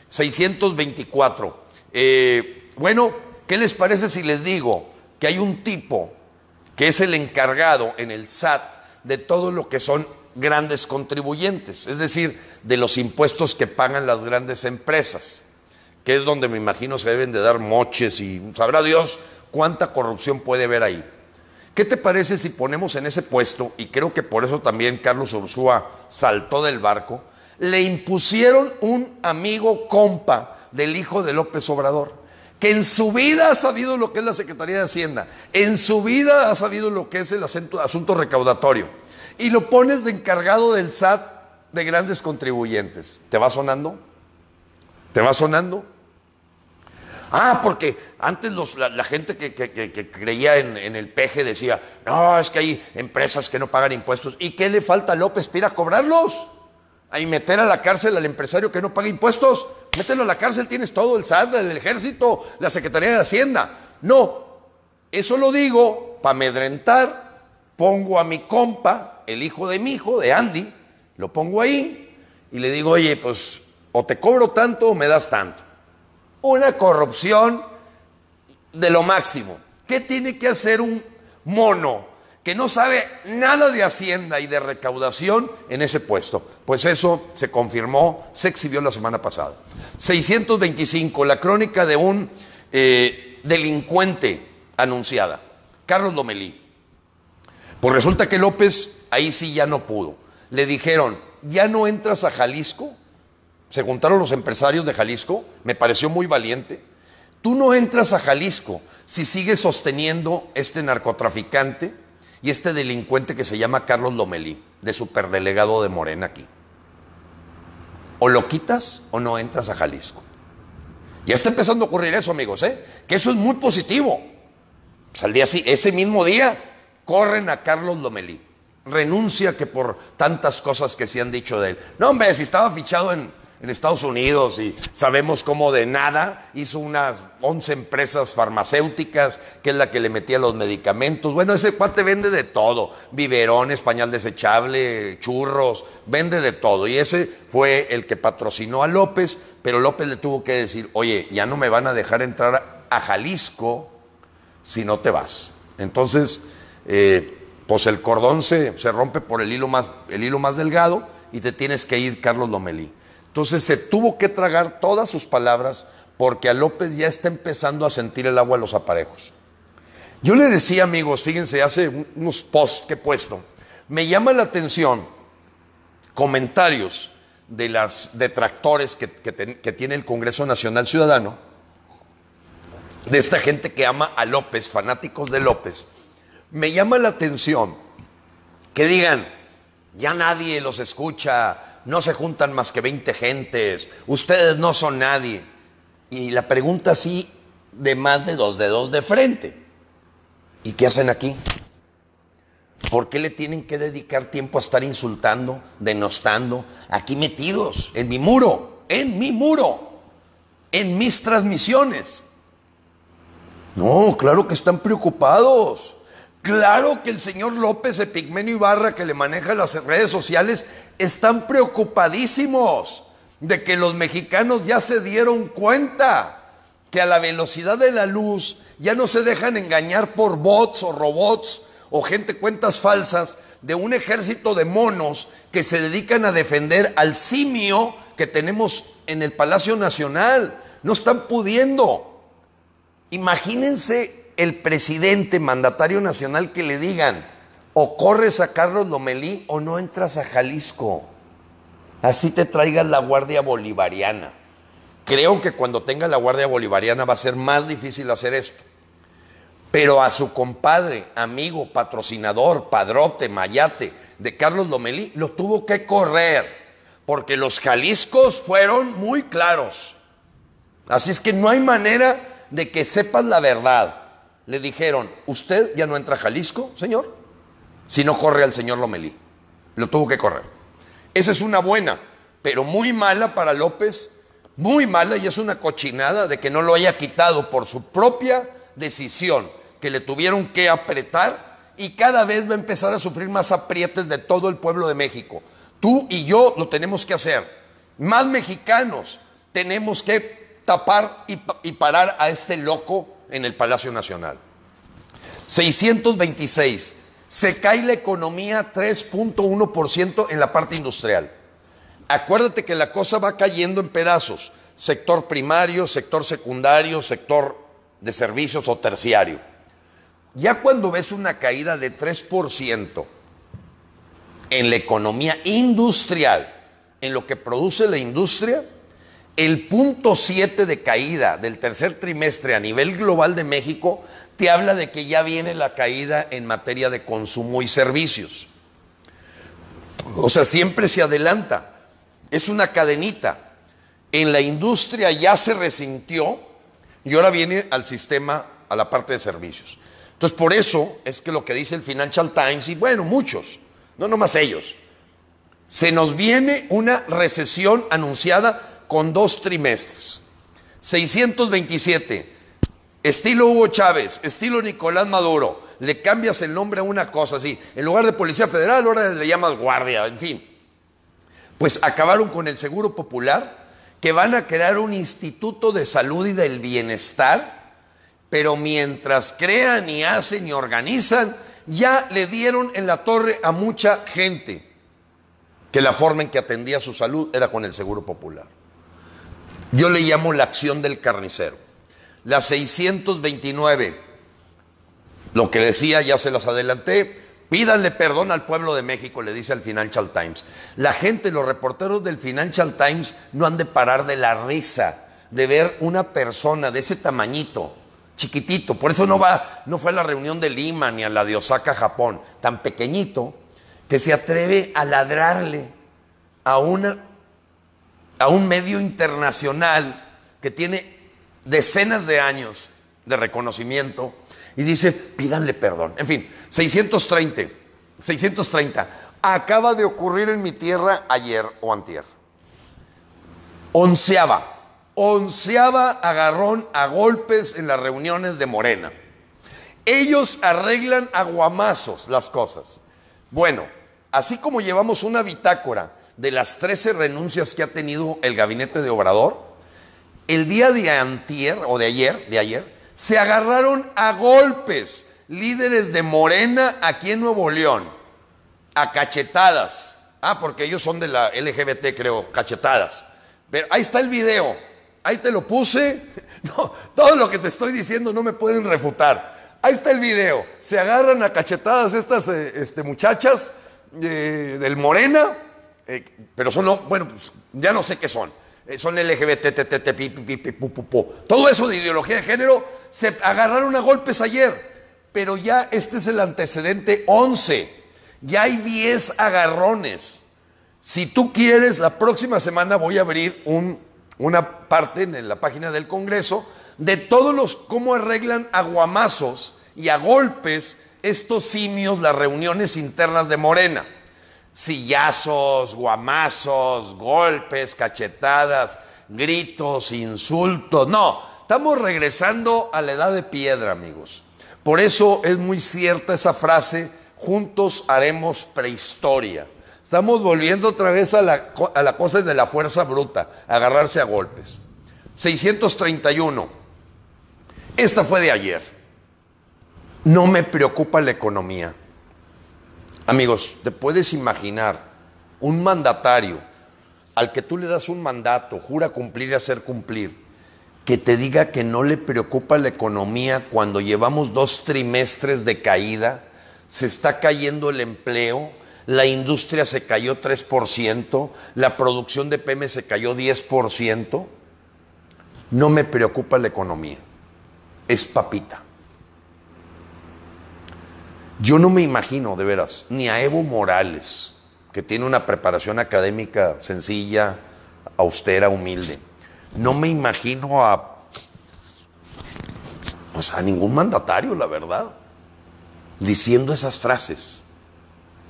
624. Eh, bueno, ¿qué les parece si les digo que hay un tipo que es el encargado en el SAT de todo lo que son grandes contribuyentes, es decir, de los impuestos que pagan las grandes empresas, que es donde me imagino se deben de dar moches y sabrá Dios cuánta corrupción puede haber ahí. ¿Qué te parece si ponemos en ese puesto, y creo que por eso también Carlos Ursúa saltó del barco, le impusieron un amigo compa del hijo de López Obrador? que en su vida ha sabido lo que es la Secretaría de Hacienda, en su vida ha sabido lo que es el asunto, asunto recaudatorio y lo pones de encargado del SAT de grandes contribuyentes. ¿Te va sonando? ¿Te va sonando? Ah, porque antes la, gente que, creía en, el peje decía, no, es que hay empresas que no pagan impuestos. ¿Y qué le falta a López Pira cobrarlos? y meter a la cárcel al empresario que no paga impuestos. Mételo a la cárcel, tienes todo, el SAT, el ejército, la Secretaría de Hacienda. No, eso lo digo para amedrentar, pongo a mi compa, el hijo de mi hijo, de Andy, lo pongo ahí y le digo, oye, pues o te cobro tanto o me das tanto. Una corrupción de lo máximo. ¿Qué tiene que hacer un mono que no sabe nada de hacienda y de recaudación en ese puesto? Pues eso se confirmó, se exhibió la semana pasada. 625, la crónica de un eh, delincuente anunciada, Carlos Lomelí. Pues resulta que López ahí sí ya no pudo. Le dijeron, ya no entras a Jalisco. Se juntaron los empresarios de Jalisco, me pareció muy valiente. Tú no entras a Jalisco si sigues sosteniendo este narcotraficante y este delincuente que se llama Carlos Lomelí, de superdelegado de Morena aquí. O lo quitas o no entras a Jalisco. Ya está empezando a ocurrir eso, amigos, ¿eh? que eso es muy positivo. Pues así, ese mismo día corren a Carlos Lomelí. Renuncia que por tantas cosas que se han dicho de él. No, hombre, si estaba fichado en, Estados Unidos y sabemos cómo de nada hizo unas 11 empresas farmacéuticas, que es la que le metía los medicamentos. Bueno, ese cuate vende de todo, biberón, español desechable, churros, vende de todo. Y ese fue el que patrocinó a López, pero López le tuvo que decir, oye, ya no me van a dejar entrar a Jalisco si no te vas. Entonces, eh, pues el cordón se, rompe por el hilo, más, el hilo más delgado y te tienes que ir, Carlos Lomelí. Entonces se tuvo que tragar todas sus palabras porque a López ya está empezando a sentir el agua en los aparejos. Yo le decía, amigos, fíjense, hace unos posts que he puesto, me llama la atención comentarios de las detractores que, tiene el Congreso Nacional Ciudadano, de esta gente que ama a López, fanáticos de López, me llama la atención que digan, ya nadie los escucha, no se juntan más que 20 gentes, ustedes no son nadie. Y la pregunta sí de más de dos dedos de frente. ¿Y qué hacen aquí? ¿Por qué le tienen que dedicar tiempo a estar insultando, denostando, aquí metidos, en mi muro, en mi muro, en mis transmisiones? No, claro que están preocupados. Claro que el señor López Epigmenio Ibarra, que le maneja las redes sociales, están preocupadísimos de que los mexicanos ya se dieron cuenta que a la velocidad de la luz ya no se dejan engañar por bots o robots o gente cuentas falsas de un ejército de monos que se dedican a defender al simio que tenemos en el Palacio Nacional. No están pudiendo. Imagínense el presidente, mandatario nacional, que le digan, o corres a Carlos Lomelí o no entras a Jalisco. Así te traigas la Guardia Bolivariana. Creo que cuando tenga la Guardia Bolivariana va a ser más difícil hacer esto. Pero a su compadre, amigo, patrocinador, padrote, mayate de Carlos Lomelí, lo tuvo que correr, porque los jaliscos fueron muy claros. Así es que no hay manera de que sepas la verdad le dijeron, usted ya no entra a Jalisco, señor, si no corre al señor Lomelí. Lo tuvo que correr. Esa es una buena, pero muy mala para López, muy mala y es una cochinada de que no lo haya quitado por su propia decisión, que le tuvieron que apretar y cada vez va a empezar a sufrir más aprietes de todo el pueblo de México. Tú y yo lo tenemos que hacer. Más mexicanos tenemos que tapar y, y parar a este loco en el Palacio Nacional. 626. Se cae la economía 3.1% en la parte industrial. Acuérdate que la cosa va cayendo en pedazos. Sector primario, sector secundario, sector de servicios o terciario. Ya cuando ves una caída de 3% en la economía industrial, en lo que produce la industria, el punto 7 de caída del tercer trimestre a nivel global de México te habla de que ya viene la caída en materia de consumo y servicios. O sea, siempre se adelanta. Es una cadenita. En la industria ya se resintió y ahora viene al sistema, a la parte de servicios. Entonces, por eso es que lo que dice el Financial Times, y bueno, muchos, no nomás ellos, se nos viene una recesión anunciada con dos trimestres. 627. Estilo Hugo Chávez, estilo Nicolás Maduro. Le cambias el nombre a una cosa así. En lugar de Policía Federal, ahora le llamas guardia, en fin. Pues acabaron con el Seguro Popular, que van a crear un instituto de salud y del bienestar, pero mientras crean y hacen y organizan, ya le dieron en la torre a mucha gente que la forma en que atendía su salud era con el Seguro Popular. Yo le llamo la acción del carnicero. La 629, lo que decía ya se las adelanté, pídanle perdón al pueblo de México, le dice al Financial Times. La gente, los reporteros del Financial Times no han de parar de la risa de ver una persona de ese tamañito, chiquitito, por eso no va, no fue a la reunión de Lima ni a la de Osaka, Japón, tan pequeñito, que se atreve a ladrarle a una a un medio internacional que tiene decenas de años de reconocimiento y dice, pídanle perdón. En fin, 630, 630. Acaba de ocurrir en mi tierra ayer o antier. Onceaba, onceaba agarrón a golpes en las reuniones de Morena. Ellos arreglan aguamazos las cosas. Bueno, así como llevamos una bitácora de las 13 renuncias que ha tenido el gabinete de Obrador, el día de o de ayer, de ayer, se agarraron a golpes líderes de Morena aquí en Nuevo León, a cachetadas. Ah, porque ellos son de la LGBT, creo, cachetadas. Pero ahí está el video, ahí te lo puse. todo lo que te estoy diciendo no me pueden refutar. Ahí está el video. Se agarran a cachetadas estas eh, este, muchachas eh, del Morena eh, pero son, no, bueno, pues ya no sé qué son. Eh, son LGBT, todo eso de ideología de género, se agarraron a golpes ayer, pero ya este es el antecedente 11. Ya hay 10 agarrones. Si tú quieres, la próxima semana voy a abrir un, una parte en la página del Congreso de todos los cómo arreglan aguamazos y a golpes estos simios las reuniones internas de Morena sillazos, guamazos, golpes, cachetadas, gritos, insultos. No, estamos regresando a la edad de piedra, amigos. Por eso es muy cierta esa frase, juntos haremos prehistoria. Estamos volviendo otra vez a la, cosa de la fuerza bruta, agarrarse a golpes. 631. Esta fue de ayer. No me preocupa la economía. Amigos, ¿te puedes imaginar un mandatario al que tú le das un mandato, jura cumplir y hacer cumplir, que te diga que no le preocupa la economía cuando llevamos dos trimestres de caída, se está cayendo el empleo, la industria se cayó 3%, la producción de PM se cayó 10%? No me preocupa la economía, es papita. Yo no me imagino, de veras, ni a Evo Morales, que tiene una preparación académica sencilla, austera, humilde. No me imagino a, pues, a ningún mandatario, la verdad, diciendo esas frases.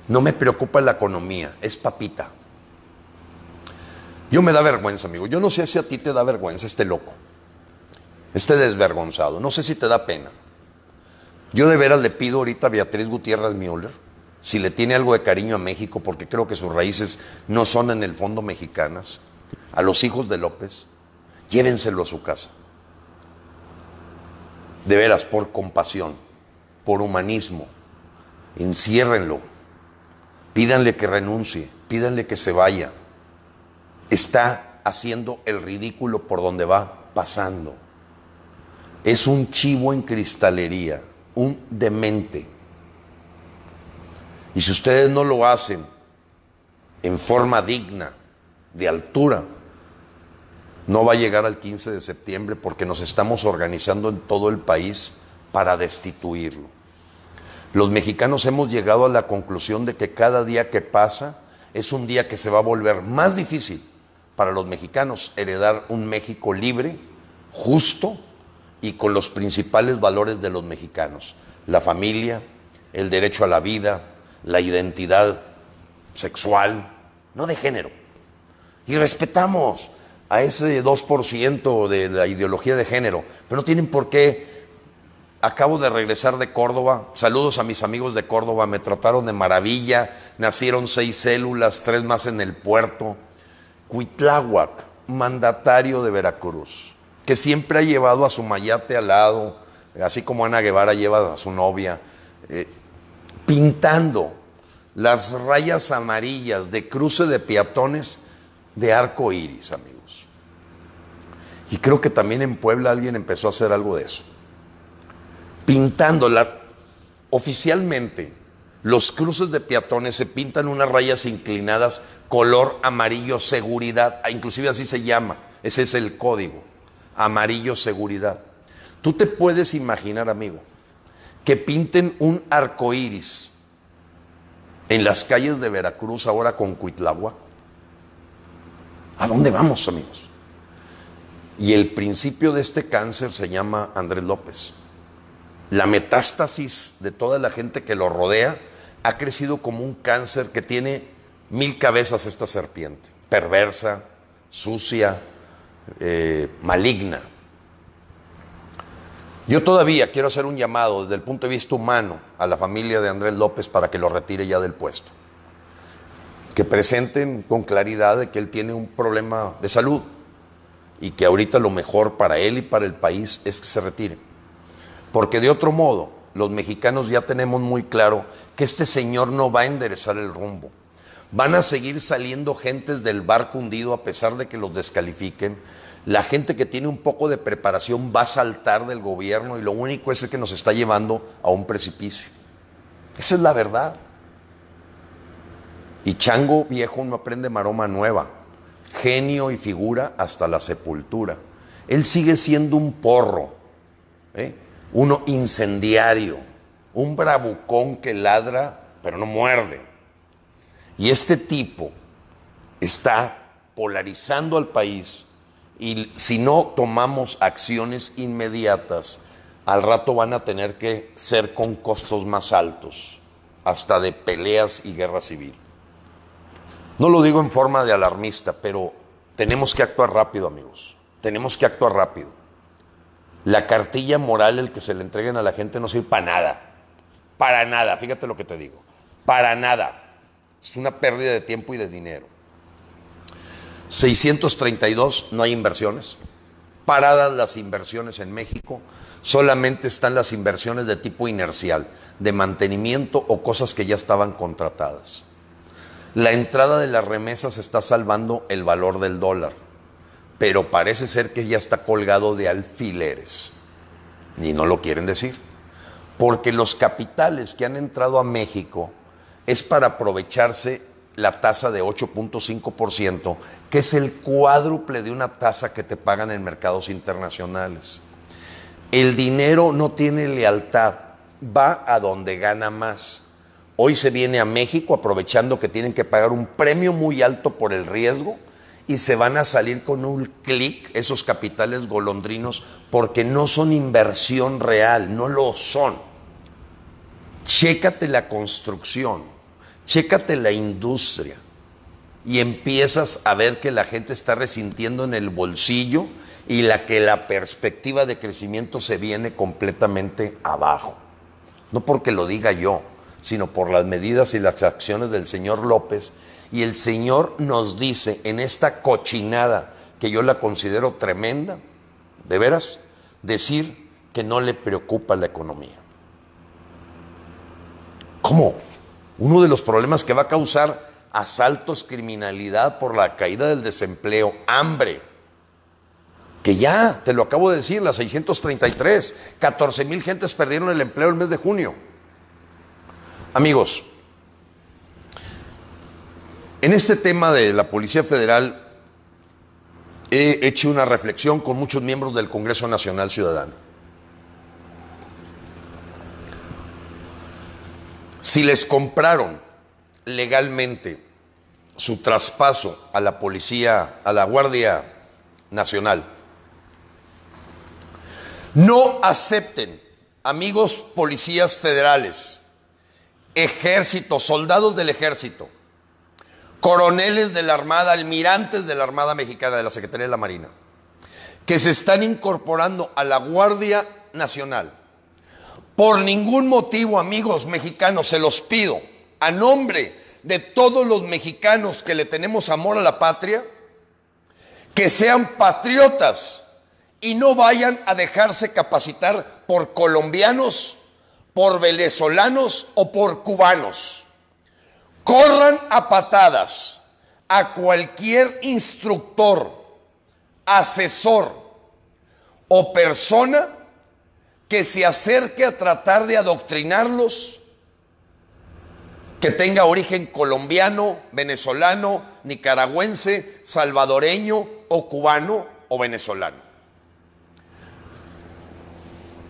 No me preocupa la economía, es papita. Yo me da vergüenza, amigo. Yo no sé si a ti te da vergüenza este loco, este desvergonzado. No sé si te da pena. Yo de veras le pido ahorita a Beatriz Gutiérrez Müller si le tiene algo de cariño a México, porque creo que sus raíces no son en el fondo mexicanas, a los hijos de López, llévenselo a su casa. De veras, por compasión, por humanismo, enciérrenlo, pídanle que renuncie, pídanle que se vaya. Está haciendo el ridículo por donde va pasando. Es un chivo en cristalería un demente. Y si ustedes no lo hacen en forma digna, de altura, no va a llegar al 15 de septiembre porque nos estamos organizando en todo el país para destituirlo. Los mexicanos hemos llegado a la conclusión de que cada día que pasa es un día que se va a volver más difícil para los mexicanos heredar un México libre, justo y con los principales valores de los mexicanos, la familia, el derecho a la vida, la identidad sexual, no de género. Y respetamos a ese 2% de la ideología de género, pero no tienen por qué. Acabo de regresar de Córdoba, saludos a mis amigos de Córdoba, me trataron de maravilla, nacieron seis células, tres más en el puerto. Cuitláhuac, mandatario de Veracruz, que siempre ha llevado a su mayate al lado, así como Ana Guevara lleva a su novia, eh, pintando las rayas amarillas de cruce de peatones de arco iris, amigos. Y creo que también en Puebla alguien empezó a hacer algo de eso. Pintándola oficialmente, los cruces de peatones se pintan unas rayas inclinadas color amarillo seguridad, ah, inclusive así se llama, ese es el código amarillo seguridad. Tú te puedes imaginar, amigo, que pinten un arco iris en las calles de Veracruz ahora con Cuitlagua. ¿A dónde vamos, amigos? Y el principio de este cáncer se llama Andrés López. La metástasis de toda la gente que lo rodea ha crecido como un cáncer que tiene mil cabezas esta serpiente, perversa, sucia, eh, maligna. Yo todavía quiero hacer un llamado desde el punto de vista humano a la familia de Andrés López para que lo retire ya del puesto. Que presenten con claridad de que él tiene un problema de salud y que ahorita lo mejor para él y para el país es que se retire. Porque de otro modo, los mexicanos ya tenemos muy claro que este señor no va a enderezar el rumbo. Van a seguir saliendo gentes del barco hundido a pesar de que los descalifiquen. La gente que tiene un poco de preparación va a saltar del gobierno y lo único es el que nos está llevando a un precipicio. Esa es la verdad. Y chango viejo no aprende maroma nueva. Genio y figura hasta la sepultura. Él sigue siendo un porro, ¿eh? uno incendiario, un bravucón que ladra pero no muerde. Y este tipo está polarizando al país y si no tomamos acciones inmediatas, al rato van a tener que ser con costos más altos, hasta de peleas y guerra civil. No lo digo en forma de alarmista, pero tenemos que actuar rápido, amigos. Tenemos que actuar rápido. La cartilla moral, el que se le entreguen a la gente, no sirve para nada. Para nada, fíjate lo que te digo. Para nada. Es una pérdida de tiempo y de dinero. 632, no hay inversiones. Paradas las inversiones en México, solamente están las inversiones de tipo inercial, de mantenimiento o cosas que ya estaban contratadas. La entrada de las remesas está salvando el valor del dólar, pero parece ser que ya está colgado de alfileres. Y no lo quieren decir, porque los capitales que han entrado a México es para aprovecharse la tasa de 8.5%, que es el cuádruple de una tasa que te pagan en mercados internacionales. El dinero no tiene lealtad, va a donde gana más. Hoy se viene a México aprovechando que tienen que pagar un premio muy alto por el riesgo y se van a salir con un clic esos capitales golondrinos porque no son inversión real, no lo son. Chécate la construcción Chécate la industria y empiezas a ver que la gente está resintiendo en el bolsillo y la que la perspectiva de crecimiento se viene completamente abajo. No porque lo diga yo, sino por las medidas y las acciones del señor López. Y el señor nos dice en esta cochinada que yo la considero tremenda, de veras, decir que no le preocupa la economía. ¿Cómo? uno de los problemas que va a causar asaltos, criminalidad por la caída del desempleo, hambre. Que ya, te lo acabo de decir, las 633, 14 mil gentes perdieron el empleo el mes de junio. Amigos, en este tema de la Policía Federal he hecho una reflexión con muchos miembros del Congreso Nacional Ciudadano. Si les compraron legalmente su traspaso a la policía, a la Guardia Nacional, no acepten, amigos policías federales, ejércitos, soldados del ejército, coroneles de la Armada, almirantes de la Armada Mexicana, de la Secretaría de la Marina, que se están incorporando a la Guardia Nacional por ningún motivo, amigos mexicanos, se los pido, a nombre de todos los mexicanos que le tenemos amor a la patria, que sean patriotas y no vayan a dejarse capacitar por colombianos, por venezolanos o por cubanos. Corran a patadas a cualquier instructor, asesor o persona que se acerque a tratar de adoctrinarlos, que tenga origen colombiano, venezolano, nicaragüense, salvadoreño o cubano o venezolano.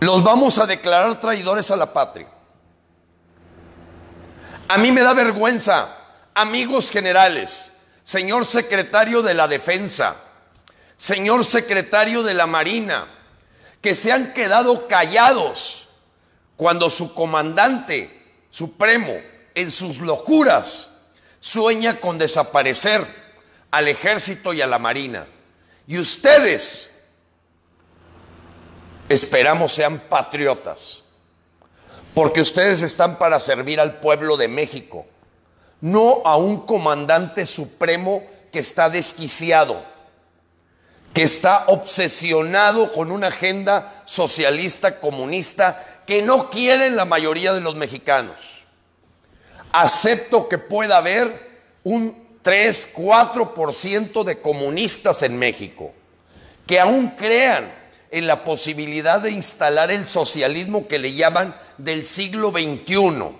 Los vamos a declarar traidores a la patria. A mí me da vergüenza, amigos generales, señor secretario de la Defensa, señor secretario de la Marina, que se han quedado callados cuando su comandante supremo en sus locuras sueña con desaparecer al ejército y a la marina. Y ustedes esperamos sean patriotas, porque ustedes están para servir al pueblo de México, no a un comandante supremo que está desquiciado que está obsesionado con una agenda socialista, comunista, que no quieren la mayoría de los mexicanos. Acepto que pueda haber un 3, 4% de comunistas en México, que aún crean en la posibilidad de instalar el socialismo que le llaman del siglo XXI.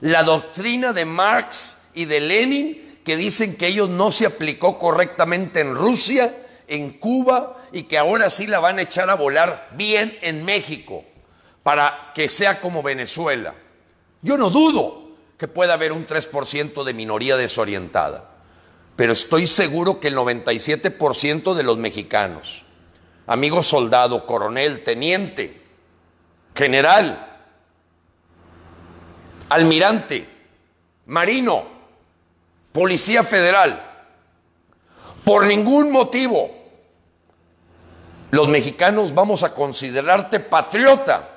La doctrina de Marx y de Lenin, que dicen que ellos no se aplicó correctamente en Rusia, en Cuba y que ahora sí la van a echar a volar bien en México para que sea como Venezuela. Yo no dudo que pueda haber un 3% de minoría desorientada, pero estoy seguro que el 97% de los mexicanos, amigo soldado, coronel, teniente, general, almirante, marino, policía federal, por ningún motivo. Los mexicanos vamos a considerarte patriota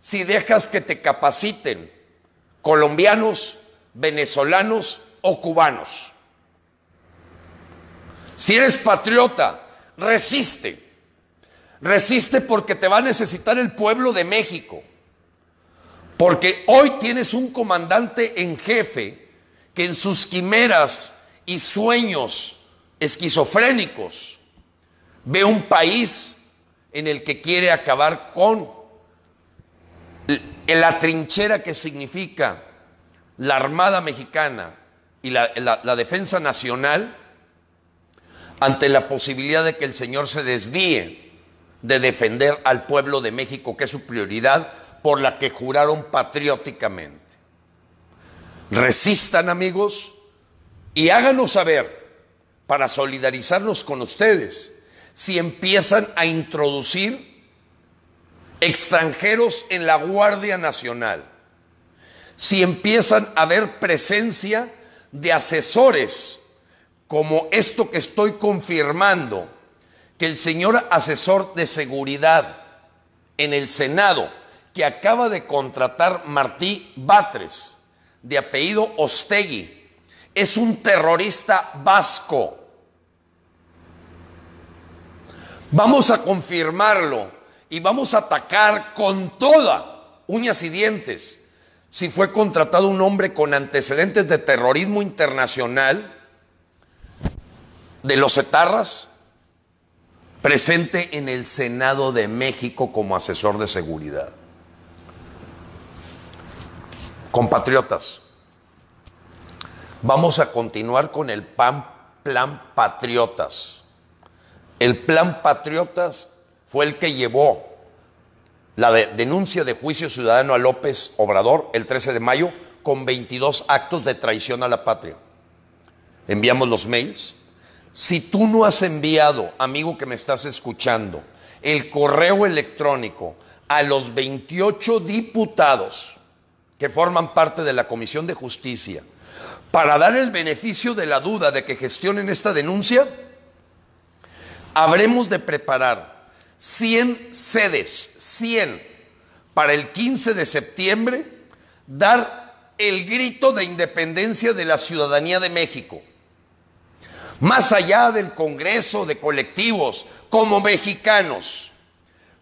si dejas que te capaciten colombianos, venezolanos o cubanos. Si eres patriota, resiste. Resiste porque te va a necesitar el pueblo de México. Porque hoy tienes un comandante en jefe que en sus quimeras y sueños esquizofrénicos, ve un país en el que quiere acabar con la trinchera que significa la Armada Mexicana y la, Defensa Nacional ante la posibilidad de que el Señor se desvíe de defender al pueblo de México, que es su prioridad, por la que juraron patrióticamente. Resistan amigos y háganos saber para solidarizarnos con ustedes si empiezan a introducir extranjeros en la Guardia Nacional, si empiezan a haber presencia de asesores como esto que estoy confirmando, que el señor asesor de seguridad en el Senado, que acaba de contratar Martí Batres, de apellido Ostegui, es un terrorista vasco Vamos a confirmarlo y vamos a atacar con toda uñas y dientes si fue contratado un hombre con antecedentes de terrorismo internacional de los etarras presente en el Senado de México como asesor de seguridad. Compatriotas, vamos a continuar con el plan Patriotas el plan Patriotas fue el que llevó la denuncia de juicio ciudadano a López Obrador el 13 de mayo con 22 actos de traición a la patria. Enviamos los mails. Si tú no has enviado, amigo que me estás escuchando, el correo electrónico a los 28 diputados que forman parte de la Comisión de Justicia para dar el beneficio de la duda de que gestionen esta denuncia, habremos de preparar 100 sedes, 100, para el 15 de septiembre, dar el grito de independencia de la ciudadanía de México. Más allá del Congreso de colectivos, como mexicanos,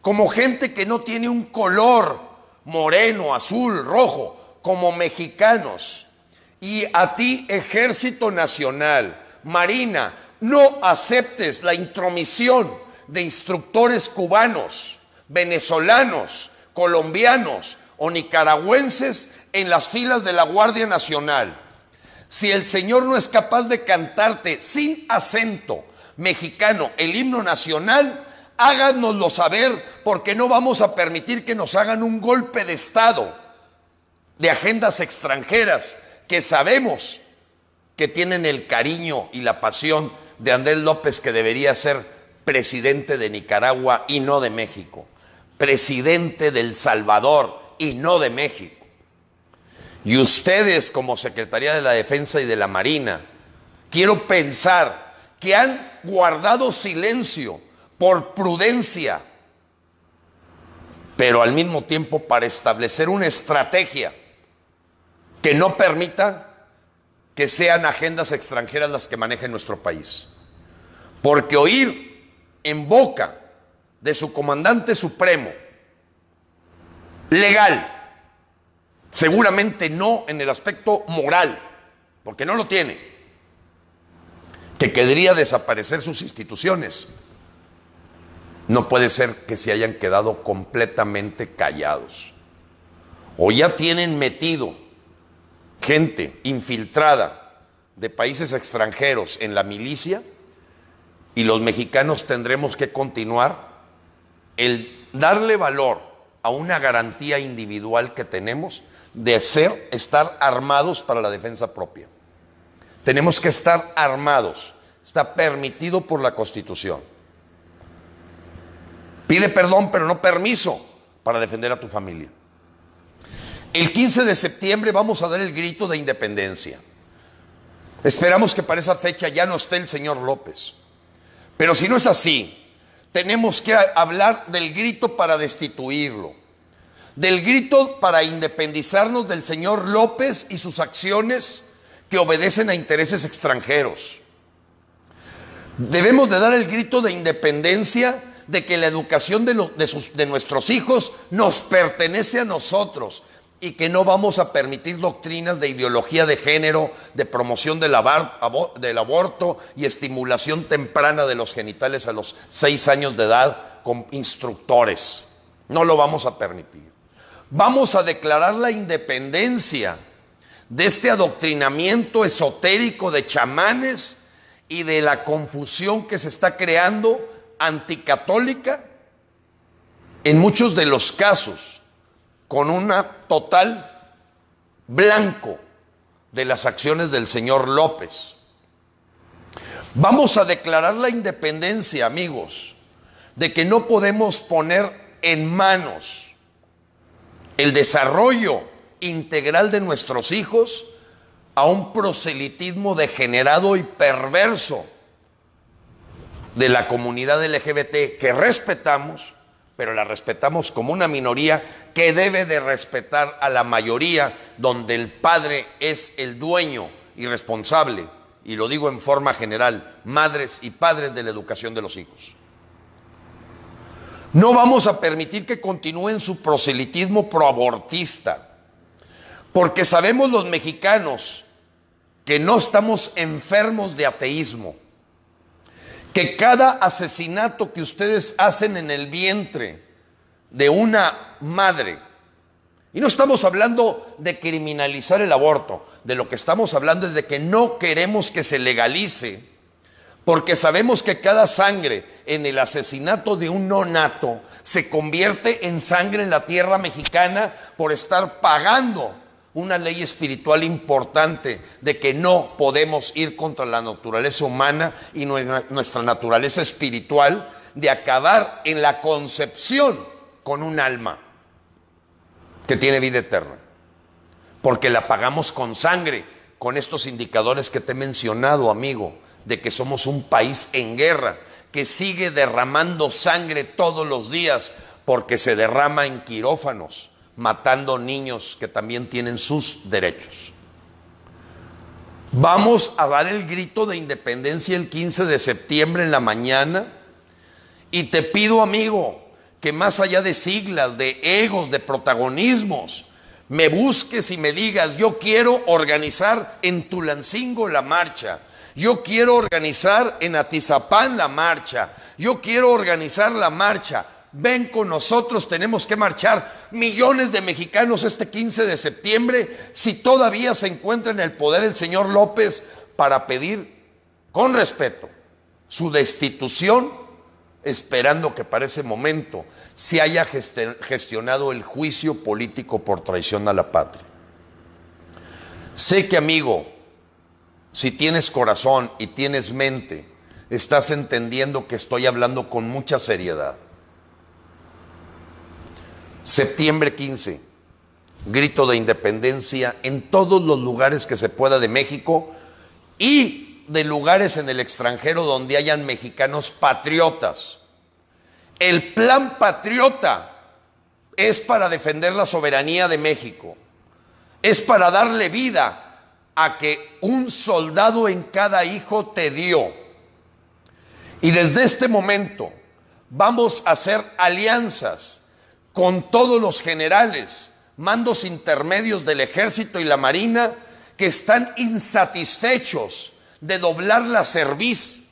como gente que no tiene un color moreno, azul, rojo, como mexicanos. Y a ti, Ejército Nacional, Marina, no aceptes la intromisión de instructores cubanos, venezolanos, colombianos o nicaragüenses en las filas de la Guardia Nacional. Si el Señor no es capaz de cantarte sin acento mexicano el himno nacional, háganoslo saber porque no vamos a permitir que nos hagan un golpe de Estado de agendas extranjeras que sabemos que tienen el cariño y la pasión de Andrés López que debería ser presidente de Nicaragua y no de México, presidente del Salvador y no de México. Y ustedes como Secretaría de la Defensa y de la Marina, quiero pensar que han guardado silencio por prudencia, pero al mismo tiempo para establecer una estrategia que no permita que sean agendas extranjeras las que manejen nuestro país. Porque oír en boca de su comandante supremo, legal, seguramente no en el aspecto moral, porque no lo tiene, que querría desaparecer sus instituciones, no puede ser que se hayan quedado completamente callados. O ya tienen metido gente infiltrada de países extranjeros en la milicia y los mexicanos tendremos que continuar el darle valor a una garantía individual que tenemos de ser, estar armados para la defensa propia. Tenemos que estar armados. Está permitido por la Constitución. Pide perdón, pero no permiso para defender a tu familia. El 15 de septiembre vamos a dar el grito de independencia. Esperamos que para esa fecha ya no esté el señor López. Pero si no es así, tenemos que hablar del grito para destituirlo, del grito para independizarnos del señor López y sus acciones que obedecen a intereses extranjeros. Debemos de dar el grito de independencia de que la educación de, de nuestros hijos nos pertenece a nosotros, y que no vamos a permitir doctrinas de ideología de género, de promoción del, aborto y estimulación temprana de los genitales a los seis años de edad con instructores. No lo vamos a permitir. Vamos a declarar la independencia de este adoctrinamiento esotérico de chamanes y de la confusión que se está creando anticatólica en muchos de los casos con una total blanco de las acciones del señor López. Vamos a declarar la independencia, amigos, de que no podemos poner en manos el desarrollo integral de nuestros hijos a un proselitismo degenerado y perverso de la comunidad LGBT que respetamos, pero la respetamos como una minoría que debe de respetar a la mayoría, donde el padre es el dueño y responsable, y lo digo en forma general, madres y padres de la educación de los hijos. No vamos a permitir que continúen su proselitismo proabortista, porque sabemos los mexicanos que no estamos enfermos de ateísmo que cada asesinato que ustedes hacen en el vientre de una madre, y no estamos hablando de criminalizar el aborto, de lo que estamos hablando es de que no queremos que se legalice, porque sabemos que cada sangre en el asesinato de un no nato se convierte en sangre en la tierra mexicana por estar pagando una ley espiritual importante de que no podemos ir contra la naturaleza humana y nuestra naturaleza espiritual, de acabar en la concepción con un alma que tiene vida eterna, porque la pagamos con sangre, con estos indicadores que te he mencionado, amigo, de que somos un país en guerra, que sigue derramando sangre todos los días, porque se derrama en quirófanos matando niños que también tienen sus derechos. Vamos a dar el grito de independencia el 15 de septiembre en la mañana. Y te pido, amigo, que más allá de siglas, de egos, de protagonismos, me busques y me digas, yo quiero organizar en Tulancingo la marcha, yo quiero organizar en Atizapán la marcha, yo quiero organizar la marcha. Ven con nosotros, tenemos que marchar. Millones de mexicanos este 15 de septiembre, si todavía se encuentra en el poder el señor López, para pedir con respeto su destitución, esperando que para ese momento se haya gestionado el juicio político por traición a la patria. Sé que amigo, si tienes corazón y tienes mente, estás entendiendo que estoy hablando con mucha seriedad. Septiembre 15, grito de independencia en todos los lugares que se pueda de México y de lugares en el extranjero donde hayan mexicanos patriotas. El plan patriota es para defender la soberanía de México, es para darle vida a que un soldado en cada hijo te dio. Y desde este momento vamos a hacer alianzas con todos los generales, mandos intermedios del ejército y la marina que están insatisfechos de doblar la cerviz,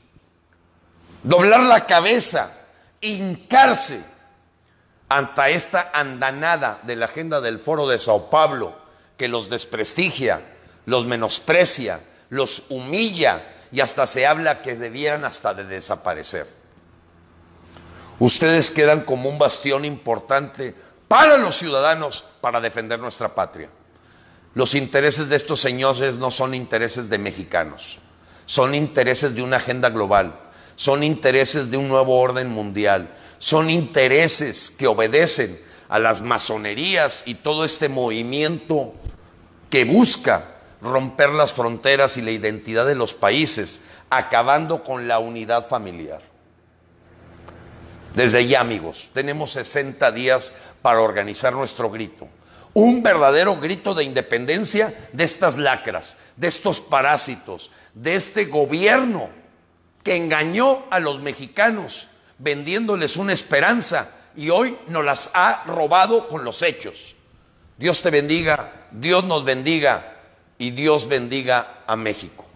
doblar la cabeza, hincarse ante esta andanada de la agenda del foro de Sao Pablo que los desprestigia, los menosprecia, los humilla y hasta se habla que debieran hasta de desaparecer. Ustedes quedan como un bastión importante para los ciudadanos para defender nuestra patria. Los intereses de estos señores no son intereses de mexicanos, son intereses de una agenda global, son intereses de un nuevo orden mundial, son intereses que obedecen a las masonerías y todo este movimiento que busca romper las fronteras y la identidad de los países, acabando con la unidad familiar. Desde ya, amigos, tenemos 60 días para organizar nuestro grito. Un verdadero grito de independencia de estas lacras, de estos parásitos, de este gobierno que engañó a los mexicanos vendiéndoles una esperanza y hoy nos las ha robado con los hechos. Dios te bendiga, Dios nos bendiga y Dios bendiga a México.